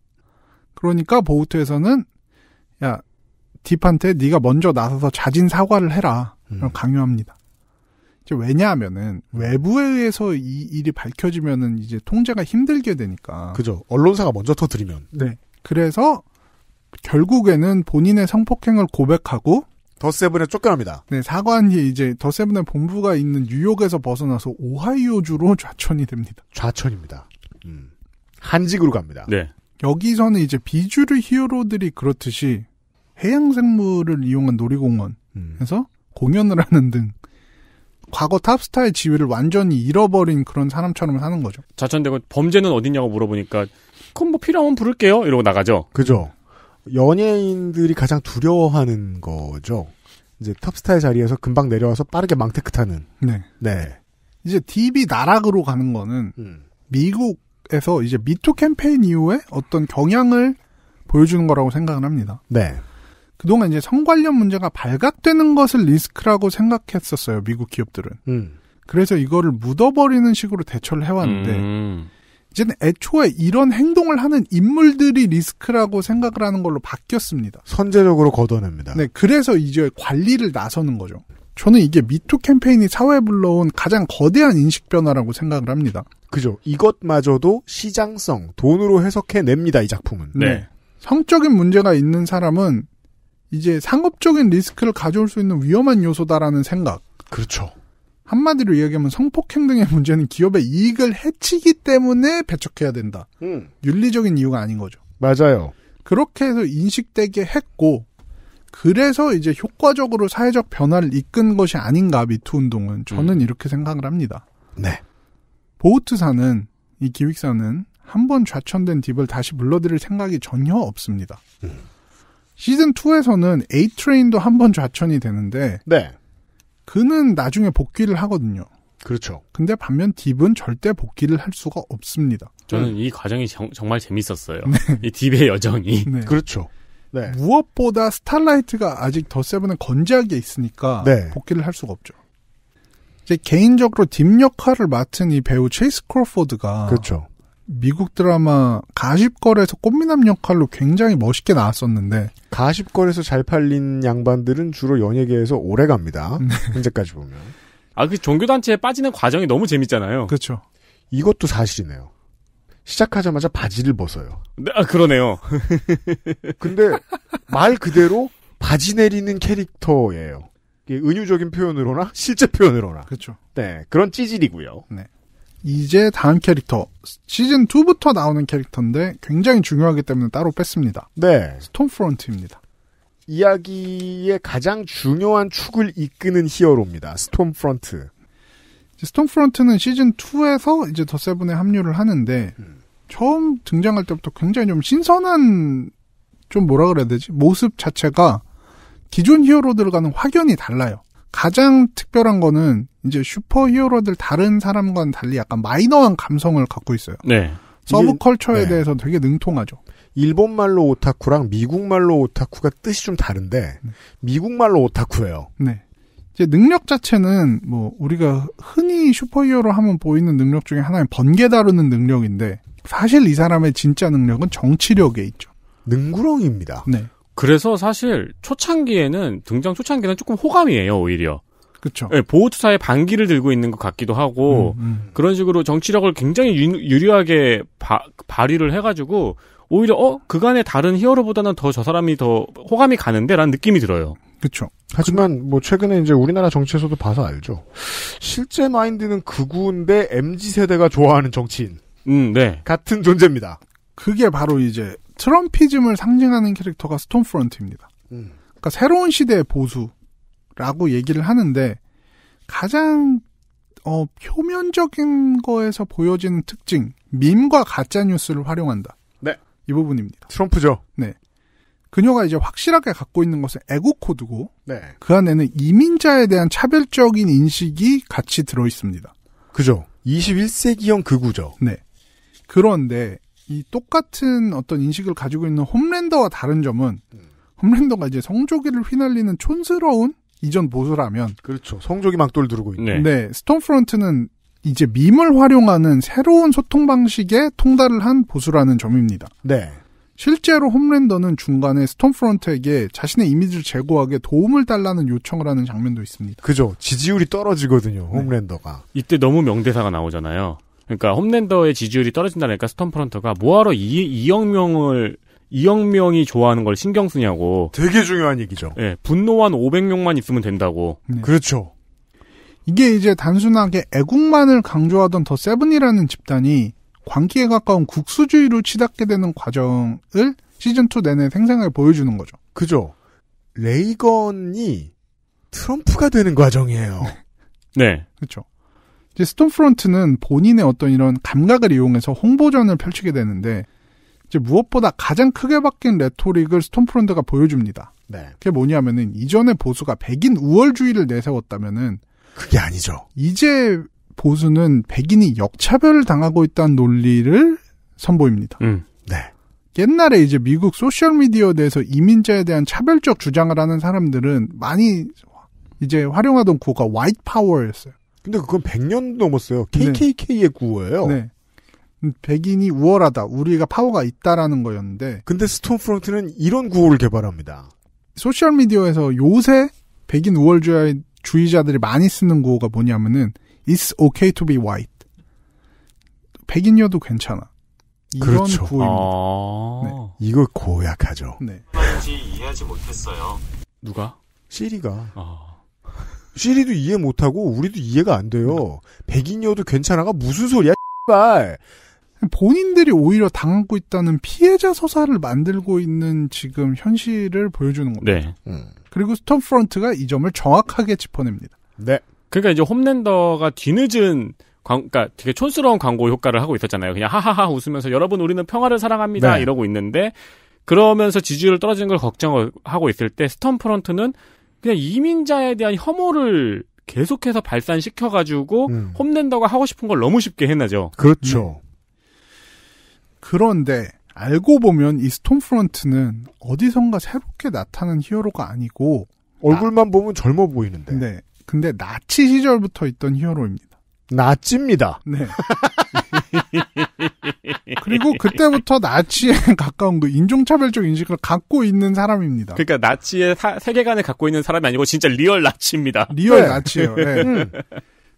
그러니까 보우트에서는 야 딥한테 네가 먼저 나서서 자진 사과를 해라. 그럼 음. 강요합니다. 왜냐하면은 외부에서 의해이 일이 밝혀지면은 이제 통제가 힘들게 되니까. 그죠. 언론사가 먼저 터뜨리면. 네. 그래서 결국에는 본인의 성폭행을 고백하고 더세븐에 쫓겨납니다. 네, 사관뒤 이제 더세븐의 본부가 있는 뉴욕에서 벗어나서 오하이오주로 좌천이 됩니다. 좌천입니다. 음. 한직으로 갑니다. 네. 여기서는 이제 비주류 히어로들이 그렇듯이 해양생물을 이용한 놀이공원에서 음. 공연을 하는 등 과거 탑스타의 지위를 완전히 잃어버린 그런 사람처럼 사는 거죠. 좌천되고 범죄는 어딨냐고 물어보니까 그럼 뭐 필요하면 부를게요 이러고 나가죠. 그죠. 연예인들이 가장 두려워하는 거죠. 이제 탑스타의 자리에서 금방 내려와서 빠르게 망테크 타는. 네. 네. 이제 DB 나락으로 가는 거는 음. 미국에서 이제 미투 캠페인 이후에 어떤 경향을 보여주는 거라고 생각을 합니다. 네. 그동안 이제 성 관련 문제가 발각되는 것을 리스크라고 생각했었어요. 미국 기업들은. 음. 그래서 이거를 묻어버리는 식으로 대처를 해왔는데 음. 이제는 애초에 이런 행동을 하는 인물들이 리스크라고 생각을 하는 걸로 바뀌었습니다. 선제적으로 걷어냅니다. 네, 그래서 이제 관리를 나서는 거죠. 저는 이게 미투 캠페인이 사회에 불러온 가장 거대한 인식 변화라고 생각을 합니다. 그죠. 이것마저도 시장성, 돈으로 해석해냅니다, 이 작품은. 네. 네. 성적인 문제가 있는 사람은 이제 상업적인 리스크를 가져올 수 있는 위험한 요소다라는 생각. 그렇죠. 한마디로 이야기하면 성폭행 등의 문제는 기업의 이익을 해치기 때문에 배척해야 된다. 음. 윤리적인 이유가 아닌 거죠. 맞아요. 그렇게 해서 인식되게 했고 그래서 이제 효과적으로 사회적 변화를 이끈 것이 아닌가 미투 운동은 저는 음. 이렇게 생각을 합니다. 네. 보우트사는 이 기획사는 한 번 좌천된 딥을 다시 불러들일 생각이 전혀 없습니다. 음. 시즌 2에서는 에이 트레인도 한 번 좌천이 되는데 네. 그는 나중에 복귀를 하거든요. 그렇죠. 근데 반면 딥은 절대 복귀를 할 수가 없습니다. 저는 네. 이 과정이 정, 말 재밌었어요. 네. 이 딥의 여정이. 네. 그렇죠. 네. 네. 무엇보다 스타라이트가 아직 더 세븐은 건재하게 있으니까 네. 복귀를 할 수가 없죠. 이제 개인적으로 딥 역할을 맡은 이 배우 체이스 크로포드가 그렇죠. 미국 드라마 가십걸에서 꽃미남 역할로 굉장히 멋있게 나왔었는데 가십걸에서 잘 팔린 양반들은 주로 연예계에서 오래 갑니다. 음. 현재까지 보면. 아, 그 종교단체에 빠지는 과정이 너무 재밌잖아요. 그렇죠. 이것도 사실이네요. 시작하자마자 바지를 벗어요. 네, 아, 그러네요. 근데 말 그대로 바지 내리는 캐릭터예요. 은유적인 표현으로나 실제 표현으로나. 그렇죠. 네, 그런 찌질이고요. 네. 이제 다음 캐릭터 시즌 2부터 나오는 캐릭터인데 굉장히 중요하기 때문에 따로 뺐습니다. 네. 스톰프론트입니다. 이야기의 가장 중요한 축을 이끄는 히어로입니다. 스톰프론트. 스톰프론트는 시즌 2에서 이제 더 세븐에 합류를 하는데 음. 처음 등장할 때부터 굉장히 좀 신선한 좀 뭐라 그래야 되지 모습 자체가 기존 히어로들과는 확연히 달라요. 가장 특별한 거는 이제 슈퍼히어로들 다른 사람과는 달리 약간 마이너한 감성을 갖고 있어요. 네. 서브컬처에 네. 대해서 되게 능통하죠. 일본말로 오타쿠랑 미국말로 오타쿠가 뜻이 좀 다른데 네. 미국말로 오타쿠예요. 네. 이제 능력 자체는 뭐 우리가 흔히 슈퍼히어로 하면 보이는 능력 중에 하나인 번개 다루는 능력인데 사실 이 사람의 진짜 능력은 정치력에 있죠. 능구렁입니다. 네. 그래서 사실 초창기에는 등장 초창기는 조금 호감이에요 오히려. 그렇 네, 예, 보호투사의 반기를 들고 있는 것 같기도 하고 음, 음. 그런 식으로 정치력을 굉장히 유, 리하게 바, 휘를 해가지고 오히려 어 그간의 다른 히어로보다는 더 저 사람이 더 호감이 가는데라는 느낌이 들어요. 그렇죠. 하지만 뭐 최근에 이제 우리나라 정치에서도 봐서 알죠. 실제 마인드는 극우인데 mz 세대가 좋아하는 정치인. 음, 네. 같은 존재입니다. 그게 바로 이제 트럼피즘을 상징하는 캐릭터가 스톰프런트입니다. 음. 그러니까 새로운 시대의 보수라고 얘기를 하는데 가장 어, 표면적인 거에서 보여지는 특징, 밈과 가짜 뉴스를 활용한다. 네. 이 부분입니다. 트럼프죠. 네. 그녀가 이제 확실하게 갖고 있는 것은 애국 코드고 네. 그 안에는 이민자에 대한 차별적인 인식이 같이 들어 있습니다. 그죠. 21세기형 극우죠. 네. 그런데 이 똑같은 어떤 인식을 가지고 있는 홈랜더와 다른 점은 홈랜더가 이제 성조기를 휘날리는 촌스러운 이전 보수라면 그렇죠. 성조기 막돌 두르고 있네. 네. 스톰프런트는 이제 밈을 활용하는 새로운 소통 방식에 통달을 한 보수라는 점입니다. 네. 실제로 홈랜더는 중간에 스톰프런트에게 자신의 이미지를 제고하게 도움을 달라는 요청을 하는 장면도 있습니다. 그죠. 지지율이 떨어지거든요. 네. 홈랜더가. 네. 이때 너무 명대사가 나오잖아요. 그러니까 홈랜더의 지지율이 떨어진다니까 스톰프런터가 뭐하러 이 2억 명을 2억 명이 좋아하는 걸 신경 쓰냐고. 되게 중요한 얘기죠. 예, 분노한 500명만 있으면 된다고. 네. 그렇죠. 이게 이제 단순하게 애국만을 강조하던 더 세븐이라는 집단이 광기에 가까운 국수주의로 치닫게 되는 과정을 시즌2 내내 생생하게 보여주는 거죠. 그죠. 레이건이 트럼프가 되는 과정이에요. 네. 그렇죠. 이제 스톰프론트는 본인의 어떤 이런 감각을 이용해서 홍보전을 펼치게 되는데 이제 무엇보다 가장 크게 바뀐 레토릭을 스톰프론트가 보여줍니다. 네. 그게 뭐냐면은 이전에 보수가 백인 우월주의를 내세웠다면은 그게 아니죠. 이제 보수는 백인이 역차별을 당하고 있다는 논리를 선보입니다. 음. 네. 옛날에 이제 미국 소셜미디어에 대해서 이민자에 대한 차별적 주장을 하는 사람들은 많이 이제 활용하던 구호가 white power였어요. 근데 그건 100년 넘었어요. KKK의 네. 구호예요. 네. 백인이 우월하다, 우리가 파워가 있다라는 거였는데. 근데 스톤프론트는 이런 구호를 개발합니다. 소셜미디어에서 요새 백인 우월주의자들이 많이 쓰는 구호가 뭐냐면은 It's okay to be white. 백인이어도 괜찮아. 이런 그렇죠. 구호입니다. 아~ 네. 이거 고약하죠. 네. 이해하지 못했어요. 누가? 시리가. 아. 시리도 이해 못하고 우리도 이해가 안 돼요. 백인이어도 괜찮아가 무슨 소리야? 발 본인들이 오히려 당하고 있다는 피해자 서사를 만들고 있는 지금 현실을 보여주는 겁니다. 네. 음. 그리고 스톰프런트가 이 점을 정확하게 짚어냅니다. 네. 그러니까 이제 홈랜더가 뒤늦은 광, 그러니까 되게 촌스러운 광고 효과를 하고 있었잖아요. 그냥 하하하 웃으면서 여러분 우리는 평화를 사랑합니다 네. 이러고 있는데 그러면서 지지율 떨어지는 걸 걱정하고 있을 때 스톰프런트는 그냥 이민자에 대한 혐오를 계속해서 발산시켜가지고 음. 홈랜더가 하고 싶은 걸 너무 쉽게 해내죠 그렇죠. 음. 그런데 알고 보면 이 스톰프런트는 어디선가 새롭게 나타난 히어로가 아니고 얼굴만 나... 보면 젊어 보이는데. 네. 근데 나치 시절부터 있던 히어로입니다. 나치입니다. 네. 그리고 그때부터 나치에 가까운 그 인종차별적 인식을 갖고 있는 사람입니다. 그러니까 나치의 사, 세계관을 갖고 있는 사람이 아니고 진짜 리얼 나치입니다. 리얼 네. 나치예요. 네.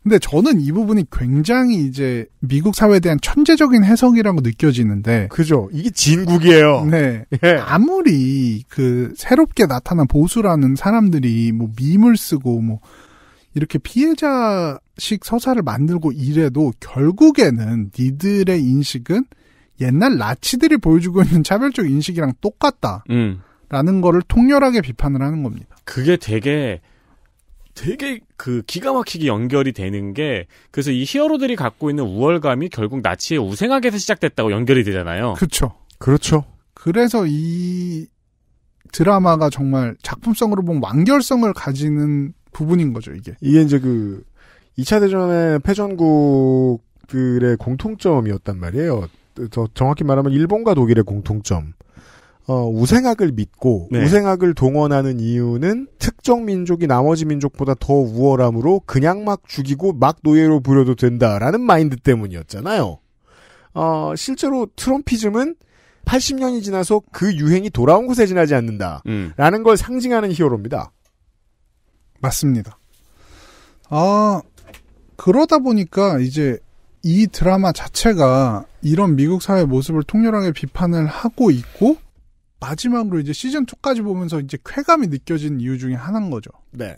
근데 저는 이 부분이 굉장히 이제 미국 사회에 대한 천재적인 해석이라고 느껴지는데 그죠 이게 진국이에요. 네 예. 아무리 그 새롭게 나타난 보수라는 사람들이 뭐 밈을 쓰고 뭐 이렇게 피해자식 서사를 만들고 이래도 결국에는 니들의 인식은 옛날 나치들이 보여주고 있는 차별적 인식이랑 똑같다. 라는 음. 거를 통렬하게 비판을 하는 겁니다. 그게 되게 되게 그 기가 막히게 연결이 되는 게 그래서 이 히어로들이 갖고 있는 우월감이 결국 나치의 우생학에서 시작됐다고 연결이 되잖아요. 그렇죠. 그렇죠. 그래서 이 드라마가 정말 작품성으로 보면 완결성을 가지는 부분인 거죠, 이게. 이게 이제 그 2차 대전의 패전국들의 공통점이었단 말이에요. 더 정확히 말하면 일본과 독일의 공통점. 어, 우생학을 믿고 네. 우생학을 동원하는 이유는 특정 민족이 나머지 민족보다 더 우월함으로 그냥 막 죽이고 막 노예로 부려도 된다라는 마인드 때문이었잖아요. 어, 실제로 트럼피즘은 80년이 지나서 그 유행이 돌아온 곳에 지나지 않는다라는 음. 걸 상징하는 히어로입니다. 맞습니다. 아, 그러다 보니까 이제 이 드라마 자체가 이런 미국 사회 모습을 통렬하게 비판을 하고 있고, 마지막으로 이제 시즌2까지 보면서 이제 쾌감이 느껴진 이유 중에 하나인 거죠. 네.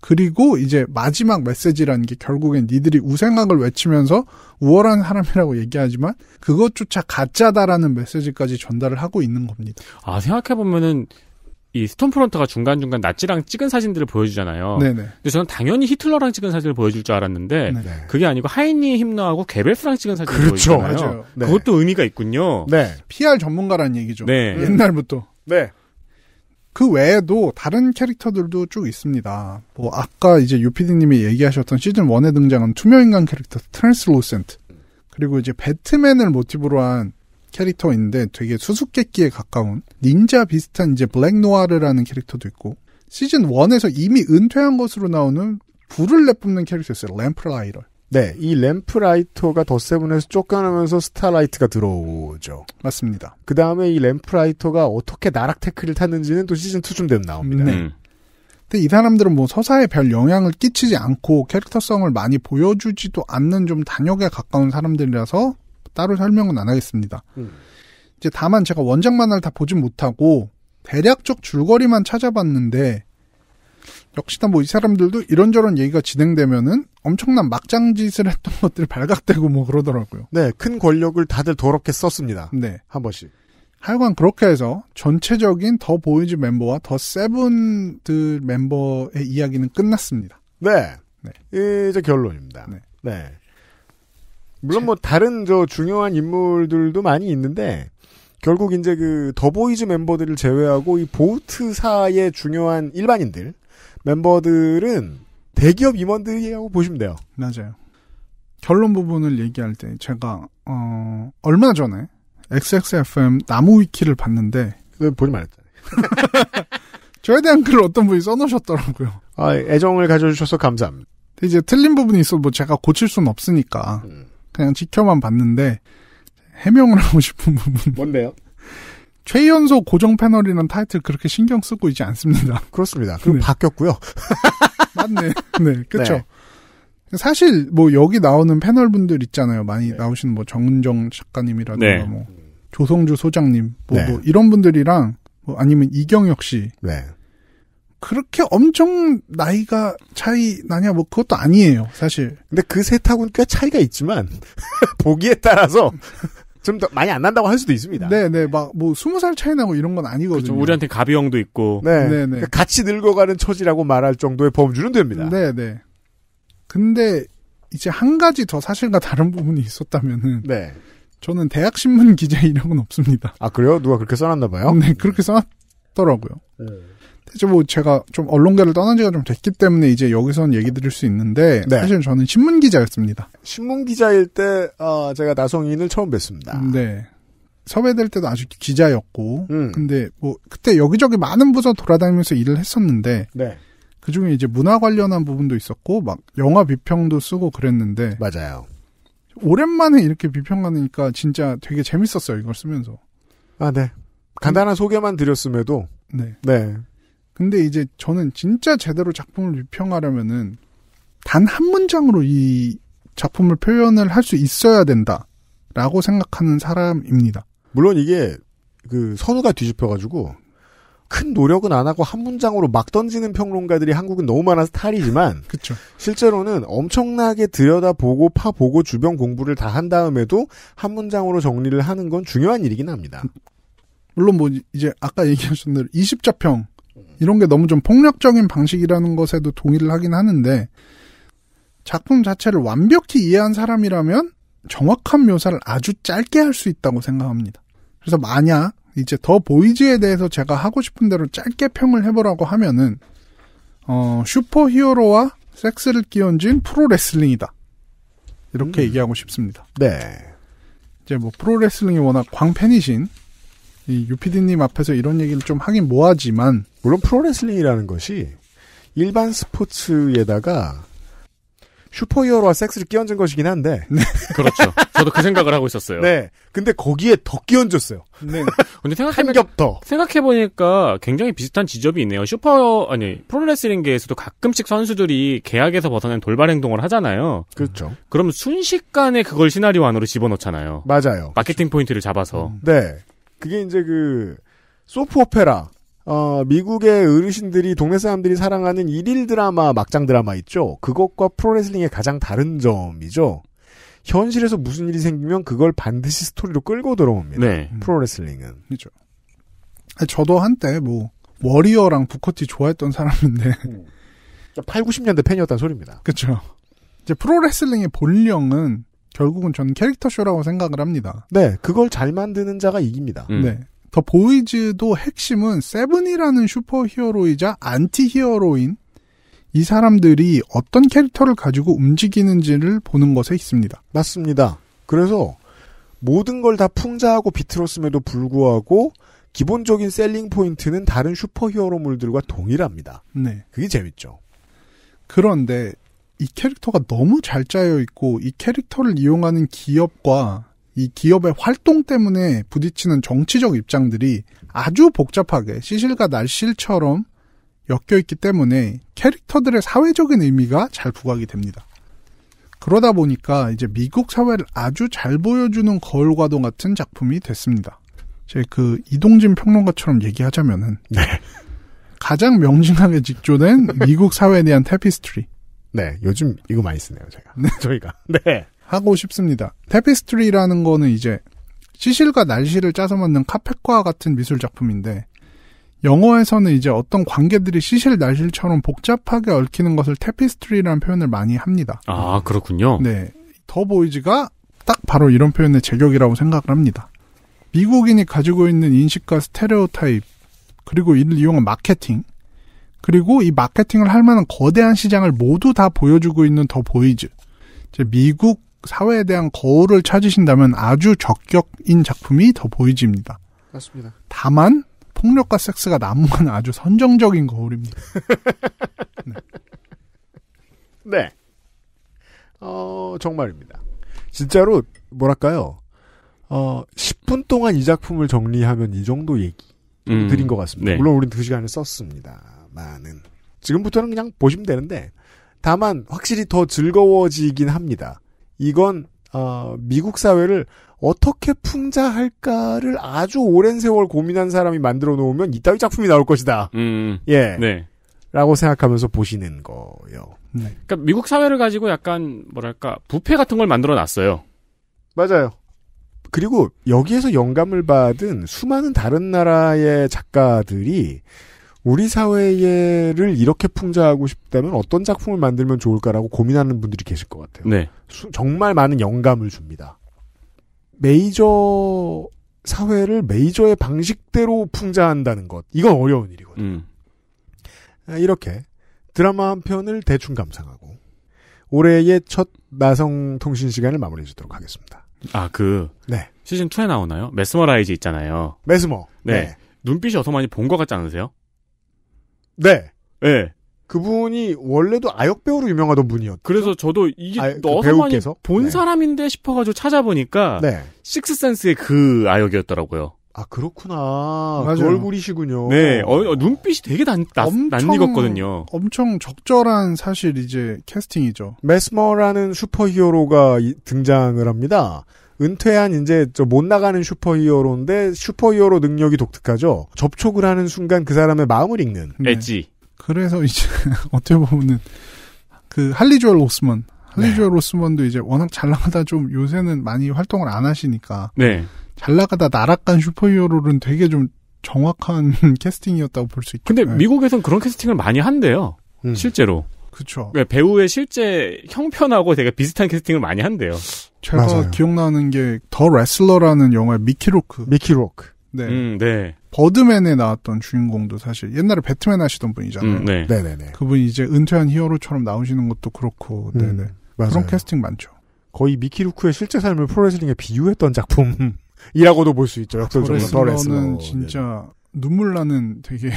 그리고 이제 마지막 메시지라는 게 결국엔 니들이 우생학을 외치면서 우월한 사람이라고 얘기하지만 그것조차 가짜다라는 메시지까지 전달을 하고 있는 겁니다. 아, 생각해보면은 이스톰프런트가 중간중간 나치랑 찍은 사진들을 보여주잖아요. 네네. 근데 저는 당연히 히틀러랑 찍은 사진을 보여줄 줄 알았는데 네네. 그게 아니고 하인니의 힘나하고 게벨스랑 찍은 사진을 그렇죠. 보여주잖아요. 네. 그것도 의미가 있군요. 네. PR 전문가라는 얘기죠. 네. 옛날부터. 네. 그 외에도 다른 캐릭터들도 쭉 있습니다. 뭐 아까 이제 유피디님이 얘기하셨던 시즌 1에 등장한 투명인간 캐릭터 트랜스 로센트 그리고 이제 배트맨을 모티브로 한 캐릭터인데 되게 수수께끼에 가까운 닌자 비슷한 이제 블랙 노아르라는 캐릭터도 있고 시즌 1에서 이미 은퇴한 것으로 나오는 불을 내뿜는 캐릭터였어요. 램프라이터. 네, 이 램프라이터가 더세븐에서 쫓겨나면서 스타라이트가 들어오죠. 맞습니다. 그 다음에 이 램프라이터가 어떻게 나락 테크를 탔는지는 또 시즌 2쯤 되면 나옵니다. 네. 음. 근데 이 사람들은 뭐 서사에 별 영향을 끼치지 않고 캐릭터성을 많이 보여주지도 않는 좀 단역에 가까운 사람들이라서 따로 설명은 안 하겠습니다. 음. 이제 다만 제가 원작 만화를 다 보진 못하고 대략적 줄거리만 찾아봤는데 역시나 뭐 이 사람들도 이런저런 얘기가 진행되면은 엄청난 막장짓을 했던 것들이 발각되고 뭐 그러더라고요. 네, 큰 권력을 다들 더럽게 썼습니다. 네, 한 번씩. 하여간 그렇게 해서 전체적인 더 보이즈 멤버와 더 세븐들 멤버의 이야기는 끝났습니다. 네, 네. 이제 결론입니다. 네. 네. 물론 뭐 다른 저 중요한 인물들도 많이 있는데 결국 이제 그 더보이즈 멤버들을 제외하고 이 보트사의 중요한 일반인들 멤버들은 대기업 임원들이라고 보시면 돼요. 맞아요. 결론 부분을 얘기할 때 제가 어 얼마 전에 XXFM 나무 위키를 봤는데 그 보지 말았잖아요. 저에 대한 글을 어떤 분이 써놓으셨더라고요. 아 애정을 가져주셔서 감사합니다. 이제 틀린 부분이 있어 도뭐 제가 고칠 수는 없으니까 음. 그냥 지켜만 봤는데 해명을 하고 싶은 부분. 뭔데요? 최연소 고정 패널이라는 타이틀 그렇게 신경 쓰고 있지 않습니다. 그렇습니다. 그럼 네. 바뀌었고요. 맞네. 네, 그렇죠. 네. 사실 뭐 여기 나오는 패널분들 있잖아요. 많이 네. 나오시는 뭐 정은정 작가님이라든가 네. 뭐 조성주 소장님 뭐, 네. 뭐 이런 분들이랑 뭐 아니면 이경혁 씨, 네. 그렇게 엄청 나이가 차이 나냐 뭐 그것도 아니에요 사실. 근데 그 세탁은 꽤 차이가 있지만 보기에 따라서 좀 더 많이 안 난다고 할 수도 있습니다. 네네 막뭐 스무 살 차이 나고 이런 건 아니거든요. 그렇죠. 우리한테 가비형도 있고. 네. 네네. 네. 그러니까 같이 늙어가는 처지라고 말할 정도의 범주는 됩니다. 네네. 네. 근데 이제 한 가지 더 사실과 다른 부분이 있었다면은. 네. 저는 대학 신문 기자 이런건 없습니다. 아 그래요? 누가 그렇게 써놨나 봐요? 네 그렇게 써놨더라고요. 네. 사실 뭐 제가 좀 언론계를 떠난 지가 좀 됐기 때문에 이제 여기선 얘기 드릴 수 있는데 네. 사실 저는 신문 기자였습니다. 신문 기자일 때 어, 제가 나성인을 처음 뵀습니다. 네. 섭외될 때도 아주 기자였고 음. 근데 뭐 그때 여기저기 많은 부서 돌아다니면서 일을 했었는데 네. 그중에 이제 문화 관련한 부분도 있었고 막 영화 비평도 쓰고 그랬는데 맞아요. 오랜만에 이렇게 비평가니까 진짜 되게 재밌었어요 이걸 쓰면서. 아 네. 간단한 음, 소개만 드렸음에도 네. 네. 근데 이제 저는 진짜 제대로 작품을 비평하려면은 단 한 문장으로 이 작품을 표현을 할 수 있어야 된다라고 생각하는 사람입니다. 물론 이게 그 선우가 뒤집혀가지고 큰 노력은 안 하고 한 문장으로 막 던지는 평론가들이 한국은 너무 많아서 탈이지만 그쵸. 실제로는 엄청나게 들여다보고 파보고 주변 공부를 다 한 다음에도 한 문장으로 정리를 하는 건 중요한 일이긴 합니다. 물론 뭐 이제 아까 얘기하셨 대로 20자평 이런 게 너무 좀 폭력적인 방식이라는 것에도 동의를 하긴 하는데 작품 자체를 완벽히 이해한 사람이라면 정확한 묘사를 아주 짧게 할 수 있다고 생각합니다. 그래서 만약 이제 더 보이즈에 대해서 제가 하고 싶은 대로 짧게 평을 해보라고 하면은 어, 슈퍼 히어로와 섹스를 끼얹은 프로레슬링이다. 이렇게 음. 얘기하고 싶습니다. 네. 이제 뭐 프로레슬링이 워낙 광팬이신 이 유피디님 앞에서 이런 얘기를 좀 하긴 뭐하지만 물론 프로레슬링이라는 것이 일반 스포츠에다가 슈퍼히어로와 섹스를 끼얹은 것이긴 한데 네. 그렇죠. 저도 그 생각을 하고 있었어요. 네. 근데 거기에 더 끼얹었어요. 네. 근데 생각해 한겹 더. 생각해 보니까 굉장히 비슷한 지점이 있네요. 슈퍼 아니 프로레슬링계에서도 가끔씩 선수들이 계약에서 벗어난 돌발 행동을 하잖아요. 그렇죠. 그럼 순식간에 그걸 시나리오 안으로 집어넣잖아요. 맞아요. 마케팅 포인트를 잡아서. 음. 네. 그게 이제 그 소프 오페라 어, 미국의 어르신들이 동네 사람들이 사랑하는 일일 드라마 막장 드라마 있죠. 그것과 프로레슬링의 가장 다른 점이죠. 현실에서 무슨 일이 생기면 그걸 반드시 스토리로 끌고 들어옵니다. 네. 프로레슬링은. 그죠. 저도 한때 뭐 워리어랑 부커티 좋아했던 사람인데 8, 음. 90년대 팬이었다는 소리입니다. 그렇죠. 이제 프로레슬링의 본령은 결국은 저는 캐릭터 쇼라고 생각을 합니다. 네, 그걸 잘 만드는 자가 이깁니다. 음. 네. 더 보이즈도 핵심은 세븐이라는 슈퍼히어로이자 안티히어로인 이 사람들이 어떤 캐릭터를 가지고 움직이는지를 보는 것에 있습니다. 맞습니다. 그래서 모든 걸 다 풍자하고 비틀었음에도 불구하고 기본적인 셀링 포인트는 다른 슈퍼히어로물들과 동일합니다. 네. 그게 재밌죠. 그런데 이 캐릭터가 너무 잘 짜여 있고 이 캐릭터를 이용하는 기업과 이 기업의 활동 때문에 부딪히는 정치적 입장들이 아주 복잡하게 시실과 날실처럼 엮여 있기 때문에 캐릭터들의 사회적인 의미가 잘 부각이 됩니다. 그러다 보니까 이제 미국 사회를 아주 잘 보여주는 거울과도 같은 작품이 됐습니다. 제 그 이동진 평론가처럼 얘기하자면은 네. 가장 명징하게 직조된 미국 사회에 대한 테피스트리. 네, 요즘 이거 많이 쓰네요, 제가. 네. 저희가. 네. 네. 하고 싶습니다. 테피스트리라는 거는 이제 시실과 날씨를 짜서 만든 카펫과 같은 미술 작품인데 영어에서는 이제 어떤 관계들이 시실 날씨처럼 복잡하게 얽히는 것을 테피스트리라는 표현을 많이 합니다. 아, 그렇군요. 네. 더 보이즈가 딱 바로 이런 표현의 제격이라고 생각을 합니다. 미국인이 가지고 있는 인식과 스테레오타입, 그리고 이를 이용한 마케팅, 그리고 이 마케팅을 할 만한 거대한 시장을 모두 다 보여주고 있는 더 보이즈. 미국 사회에 대한 거울을 찾으신다면 아주 적격인 작품이 더 보이즈입니다. 맞습니다. 다만 폭력과 섹스가 남은 아주 선정적인 거울입니다. 네. 네. 어, 정말입니다. 진짜로 뭐랄까요? 어, 10분 동안 이 작품을 정리하면 이 정도 얘기 음, 드린 것 같습니다. 네. 물론 우린 2시간을 썼습니다. 많은. 지금부터는 그냥 보시면 되는데, 다만 확실히 더 즐거워지긴 합니다. 이건, 어, 미국 사회를 어떻게 풍자할까를 아주 오랜 세월 고민한 사람이 만들어 놓으면 이따위 작품이 나올 것이다. 음, 예. 네. 라고 생각하면서 보시는 거요. 네. 그러니까 미국 사회를 가지고 약간 뭐랄까 부패 같은 걸 만들어 놨어요. 맞아요. 그리고 여기에서 영감을 받은 수많은 다른 나라의 작가들이 우리 사회를 이렇게 풍자하고 싶다면 어떤 작품을 만들면 좋을까라고 고민하는 분들이 계실 것 같아요. 네. 수, 정말 많은 영감을 줍니다. 메이저 사회를 메이저의 방식대로 풍자한다는 것 이건 어려운 일이거든요. 음. 아, 이렇게 드라마 한 편을 대충 감상하고 올해의 첫 나성 통신 시간을 마무리해 주도록 하겠습니다. 아, 그 네. 시즌 2에 나오나요? 메스머라이즈 있잖아요. 메스머. 네. 네. 눈빛이 어서 많이 본 것 같지 않으세요? 네. 예. 네. 그분이 원래도 아역 배우로 유명하던 분이었. 죠 그래서 저도 이게 아, 그 어서 많이 본 네. 사람인데 싶어가지고 찾아보니까 네. 식스센스의 그 아역이었더라고요. 아 그렇구나. 그 맞아요. 그 얼굴이시군요. 네, 어, 어, 눈빛이 되게 난, 나, 낯익었거든요. 엄청 적절한 사실 이제 캐스팅이죠. 메스머라는 슈퍼히어로가 등장을 합니다. 은퇴한 이제 저못 나가는 슈퍼히어로인데 슈퍼히어로 능력이 독특하죠. 접촉을 하는 순간 그 사람의 마음을 읽는. 엣지. 네. 네. 그래서 이제 어떻게 보면은 그할리조얼 오스먼 할리조엘 네. 오스먼도 이제 워낙 잘 나가다 좀 요새는 많이 활동을 안 하시니까 네. 잘 나가다 나락간 슈퍼히어로는 되게 좀 정확한 캐스팅이었다고 볼 수 있죠. 근데 네. 미국에선 그런 캐스팅을 많이 한대요. 음. 실제로. 그렇죠. 배우의 실제 형편하고 되게 비슷한 캐스팅을 많이 한대요. 제가 맞아요. 기억나는 게 더 레슬러라는 영화의 미키 로크. 미키 로크. 네. 음, 네. 버드맨에 나왔던 주인공도 사실 옛날에 배트맨 하시던 분이잖아요. 음, 네. 네네네. 그분 이제 은퇴한 히어로처럼 나오시는 것도 그렇고, 음, 네네. 맞아요. 그런 캐스팅 많죠. 거의 미키 루크의 실제 삶을 프로레슬링에 비유했던 작품이라고도 볼 수 있죠. 역설적으로. 더 레슬러는 진짜 눈물 나는 되게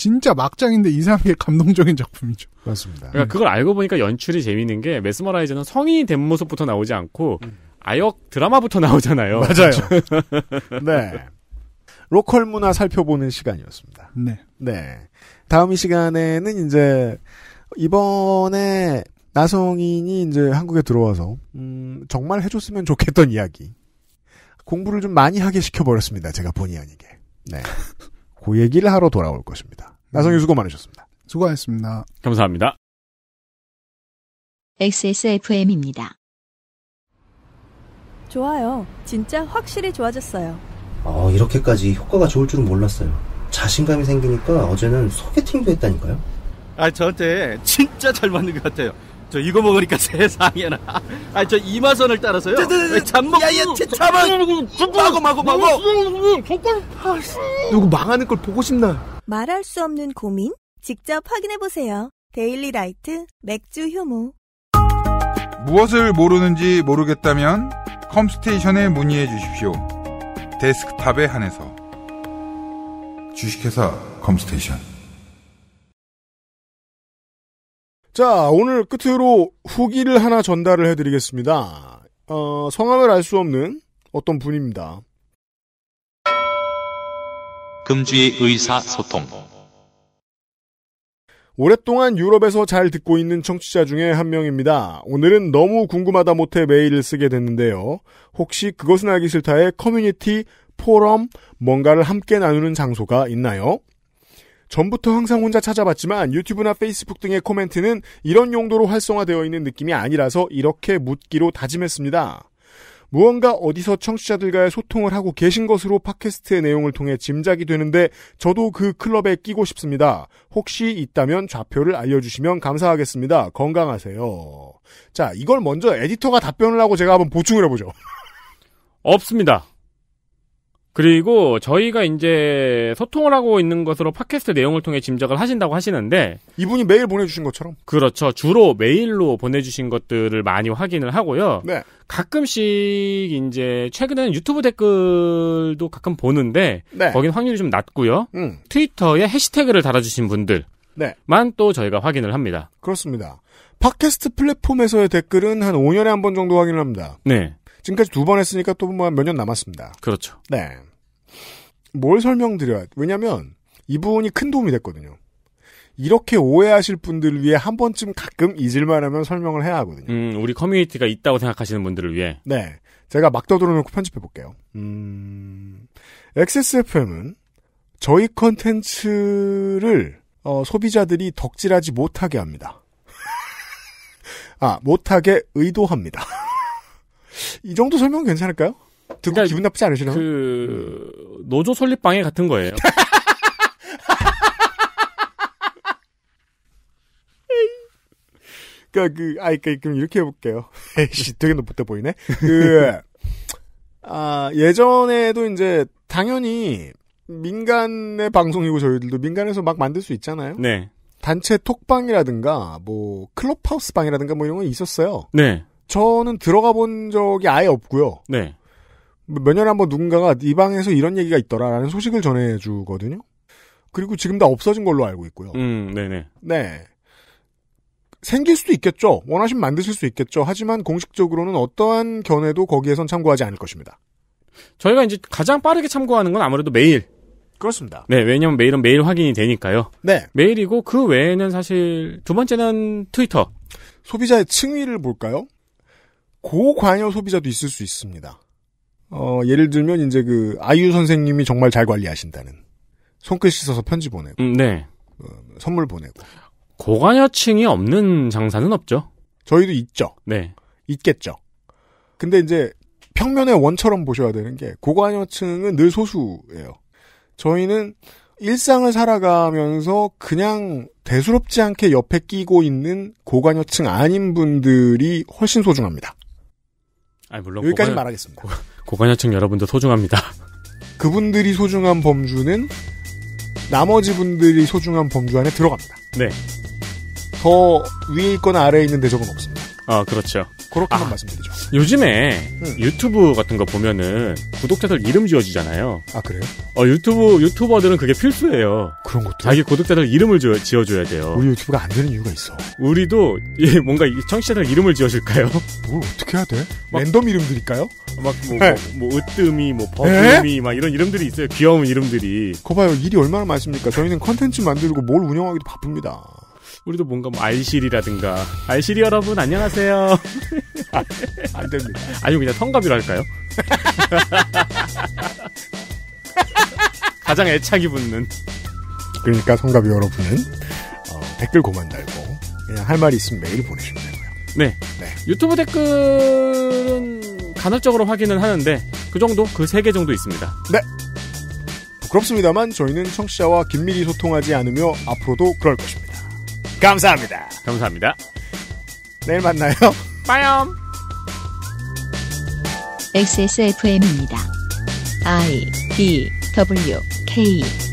진짜 막장인데 이상하게 감동적인 작품이죠. 맞습니다. 그러니까 그걸 알고 보니까 연출이 재미있는 게 메스머라이저는 성인이 된 모습부터 나오지 않고 음. 아역 드라마부터 나오잖아요. 맞아요. 네. 로컬 문화 살펴보는 시간이었습니다. 네. 네. 다음 이 시간에는 이제 이번에 나성인이 이제 한국에 들어와서 음, 정말 해줬으면 좋겠던 이야기. 공부를 좀 많이 하게 시켜버렸습니다. 제가 본의 아니게. 네. 그 얘기를 하러 돌아올 것입니다. 나성희 음. 수고 많으셨습니다. 수고하셨습니다. 감사합니다. XSFM입니다. 좋아요. 진짜 확실히 좋아졌어요. 어, 이렇게까지 효과가 좋을 줄은 몰랐어요. 자신감이 생기니까 어제는 소개팅도 했다니까요. 아, 저한테 진짜 잘 맞는 것 같아요. 저 이거 먹으니까 세상에나. 아, 저 이마선을 따라서요. 잠먹. 야야, 잠만. 마고 마고 마고. 뭐, 누구 망하는 걸 보고 싶나? 말할 수 없는 고민 직접 확인해 보세요. 데일리 라이트 맥주 효모. 무엇을 모르는지 모르겠다면 컴스테이션에 문의해 주십시오. 데스크탑에 한해서. 주식회사 컴스테이션. 자, 오늘 끝으로 후기를 하나 전달을 해드리겠습니다. 어, 성함을 알 수 없는 어떤 분입니다. 금주의 의사소통. 오랫동안 유럽에서 잘 듣고 있는 청취자 중에 한 명입니다. 오늘은 너무 궁금하다 못해 메일을 쓰게 됐는데요. 혹시 그것은 알기 싫다의 커뮤니티, 포럼, 뭔가를 함께 나누는 장소가 있나요? 전부터 항상 혼자 찾아봤지만 유튜브나 페이스북 등의 코멘트는 이런 용도로 활성화되어 있는 느낌이 아니라서 이렇게 묻기로 다짐했습니다. 무언가 어디서 청취자들과의 소통을 하고 계신 것으로 팟캐스트의 내용을 통해 짐작이 되는데 저도 그 클럽에 끼고 싶습니다. 혹시 있다면 좌표를 알려주시면 감사하겠습니다. 건강하세요. 자, 이걸 먼저 에디터가 답변을 하고 제가 한번 보충을 해보죠. 없습니다. 그리고 저희가 이제 소통을 하고 있는 것으로 팟캐스트 내용을 통해 짐작을 하신다고 하시는데 이분이 메일 보내주신 것처럼 그렇죠 주로 메일로 보내주신 것들을 많이 확인을 하고요. 네. 가끔씩 이제 최근에는 유튜브 댓글도 가끔 보는데 네. 거긴 확률이 좀 낮고요. 음. 트위터에 해시태그를 달아주신 네. 분들만 네. 또 저희가 확인을 합니다. 그렇습니다. 팟캐스트 플랫폼에서의 댓글은 한 5년에 한 번 정도 확인을 합니다. 네. 지금까지 두 번 했으니까 또 몇년 뭐 남았습니다. 그렇죠. 네. 뭘 설명드려야, 왜냐면 이 부분이 큰 도움이 됐거든요. 이렇게 오해하실 분들을 위해 한 번쯤 가끔 잊을만 하면 설명을 해야 하거든요. 음, 우리 커뮤니티가 있다고 생각하시는 분들을 위해. 네. 제가 막 떠들어놓고 편집해볼게요. 음, XSFM은 저희 컨텐츠를, 어, 소비자들이 덕질하지 못하게 합니다. 아, 못하게 의도합니다. 이 정도 설명 괜찮을까요? 듣고 그러니까 기분 나쁘지 않으시나요? 그 노조 설립 방해 같은 거예요. 그러니까 그 아이 그러니까 그럼 이렇게 해볼게요. 에이씨 되게 못돼 보이네. 그 아, 예전에도 이제 당연히 민간의 방송이고 저희들도 민간에서 막 만들 수 있잖아요. 네. 단체 톡방이라든가 뭐 클럽하우스 방이라든가 뭐 이런 건 있었어요. 네. 저는 들어가 본 적이 아예 없고요. 네. 몇 년에 한 번 누군가가 이 방에서 이런 얘기가 있더라라는 소식을 전해주거든요. 그리고 지금 다 없어진 걸로 알고 있고요. 음, 네네. 네. 생길 수도 있겠죠. 원하시면 만드실 수 있겠죠. 하지만 공식적으로는 어떠한 견해도 거기에선 참고하지 않을 것입니다. 저희가 이제 가장 빠르게 참고하는 건 아무래도 메일. 그렇습니다. 네, 왜냐면 하 메일은 메일 확인이 되니까요. 네. 메일이고 그 외에는 사실 두 번째는 트위터. 소비자의 층위를 볼까요? 고관여 소비자도 있을 수 있습니다. 어, 예를 들면 이제 그 아이유 선생님이 정말 잘 관리하신다는 손끝 씻어서 편지 보내고 음, 네. 어, 선물 보내고 고관여층이 없는 장사는 없죠. 저희도 있죠. 네. 있겠죠. 근데 이제 평면의 원처럼 보셔야 되는 게 고관여층은 늘 소수예요. 저희는 일상을 살아가면서 그냥 대수롭지 않게 옆에 끼고 있는 고관여층 아닌 분들이 훨씬 소중합니다. 아니, 물론 여기까지 고관... 말하겠습니다. 고, 관여층 여러분도 소중합니다. 그분들이 소중한 범주는 나머지 분들이 소중한 범주 안에 들어갑니다. 네. 더 위에 있거나 아래에 있는 대접은 없습니다. 아, 그렇죠. 그렇게만 아, 말씀드리죠. 요즘에 응. 음. 유튜브 같은 거 보면은 구독자들 이름 지어주잖아요. 아, 그래요? 어, 유튜브, 유튜버들은 그게 필수예요. 그런 것도? 자기 구독자들 이름을 지어, 지어줘야 돼요. 우리 유튜브가 안 되는 이유가 있어. 우리도, 예, 뭔가 청취자들 이름을 지어줄까요? 뭘 어떻게 해야 돼? 막, 랜덤 이름 들일까요 막, 뭐, 네. 뭐, 뭐, 으뜸이, 뭐, 버금이, 막 이런 이름들이 있어요. 귀여운 이름들이. 거 봐요. 일이 얼마나 많습니까? 저희는 컨텐츠 만들고 뭘 운영하기도 바쁩니다. 우리도 뭔가 뭐 알시리라든가 알시리 여러분 안녕하세요. 아, 안 됩니다. 아니면 그냥 성갑이라 할까요? 가장 애착이 붙는. 그러니까 성갑이 여러분은 어, 댓글 고만 달고 그냥 할 말이 있으면 메일 보내시면 되고요. 네. 네. 유튜브 댓글은 간헐적으로 확인은 하는데 그 정도 그 세 개 정도 있습니다. 네. 그렇습니다만 저희는 청취자와 긴밀히 소통하지 않으며 앞으로도 그럴 것입니다. 감사합니다. 감사합니다. 내일 만나요. 빠염. XSFM입니다. I D W K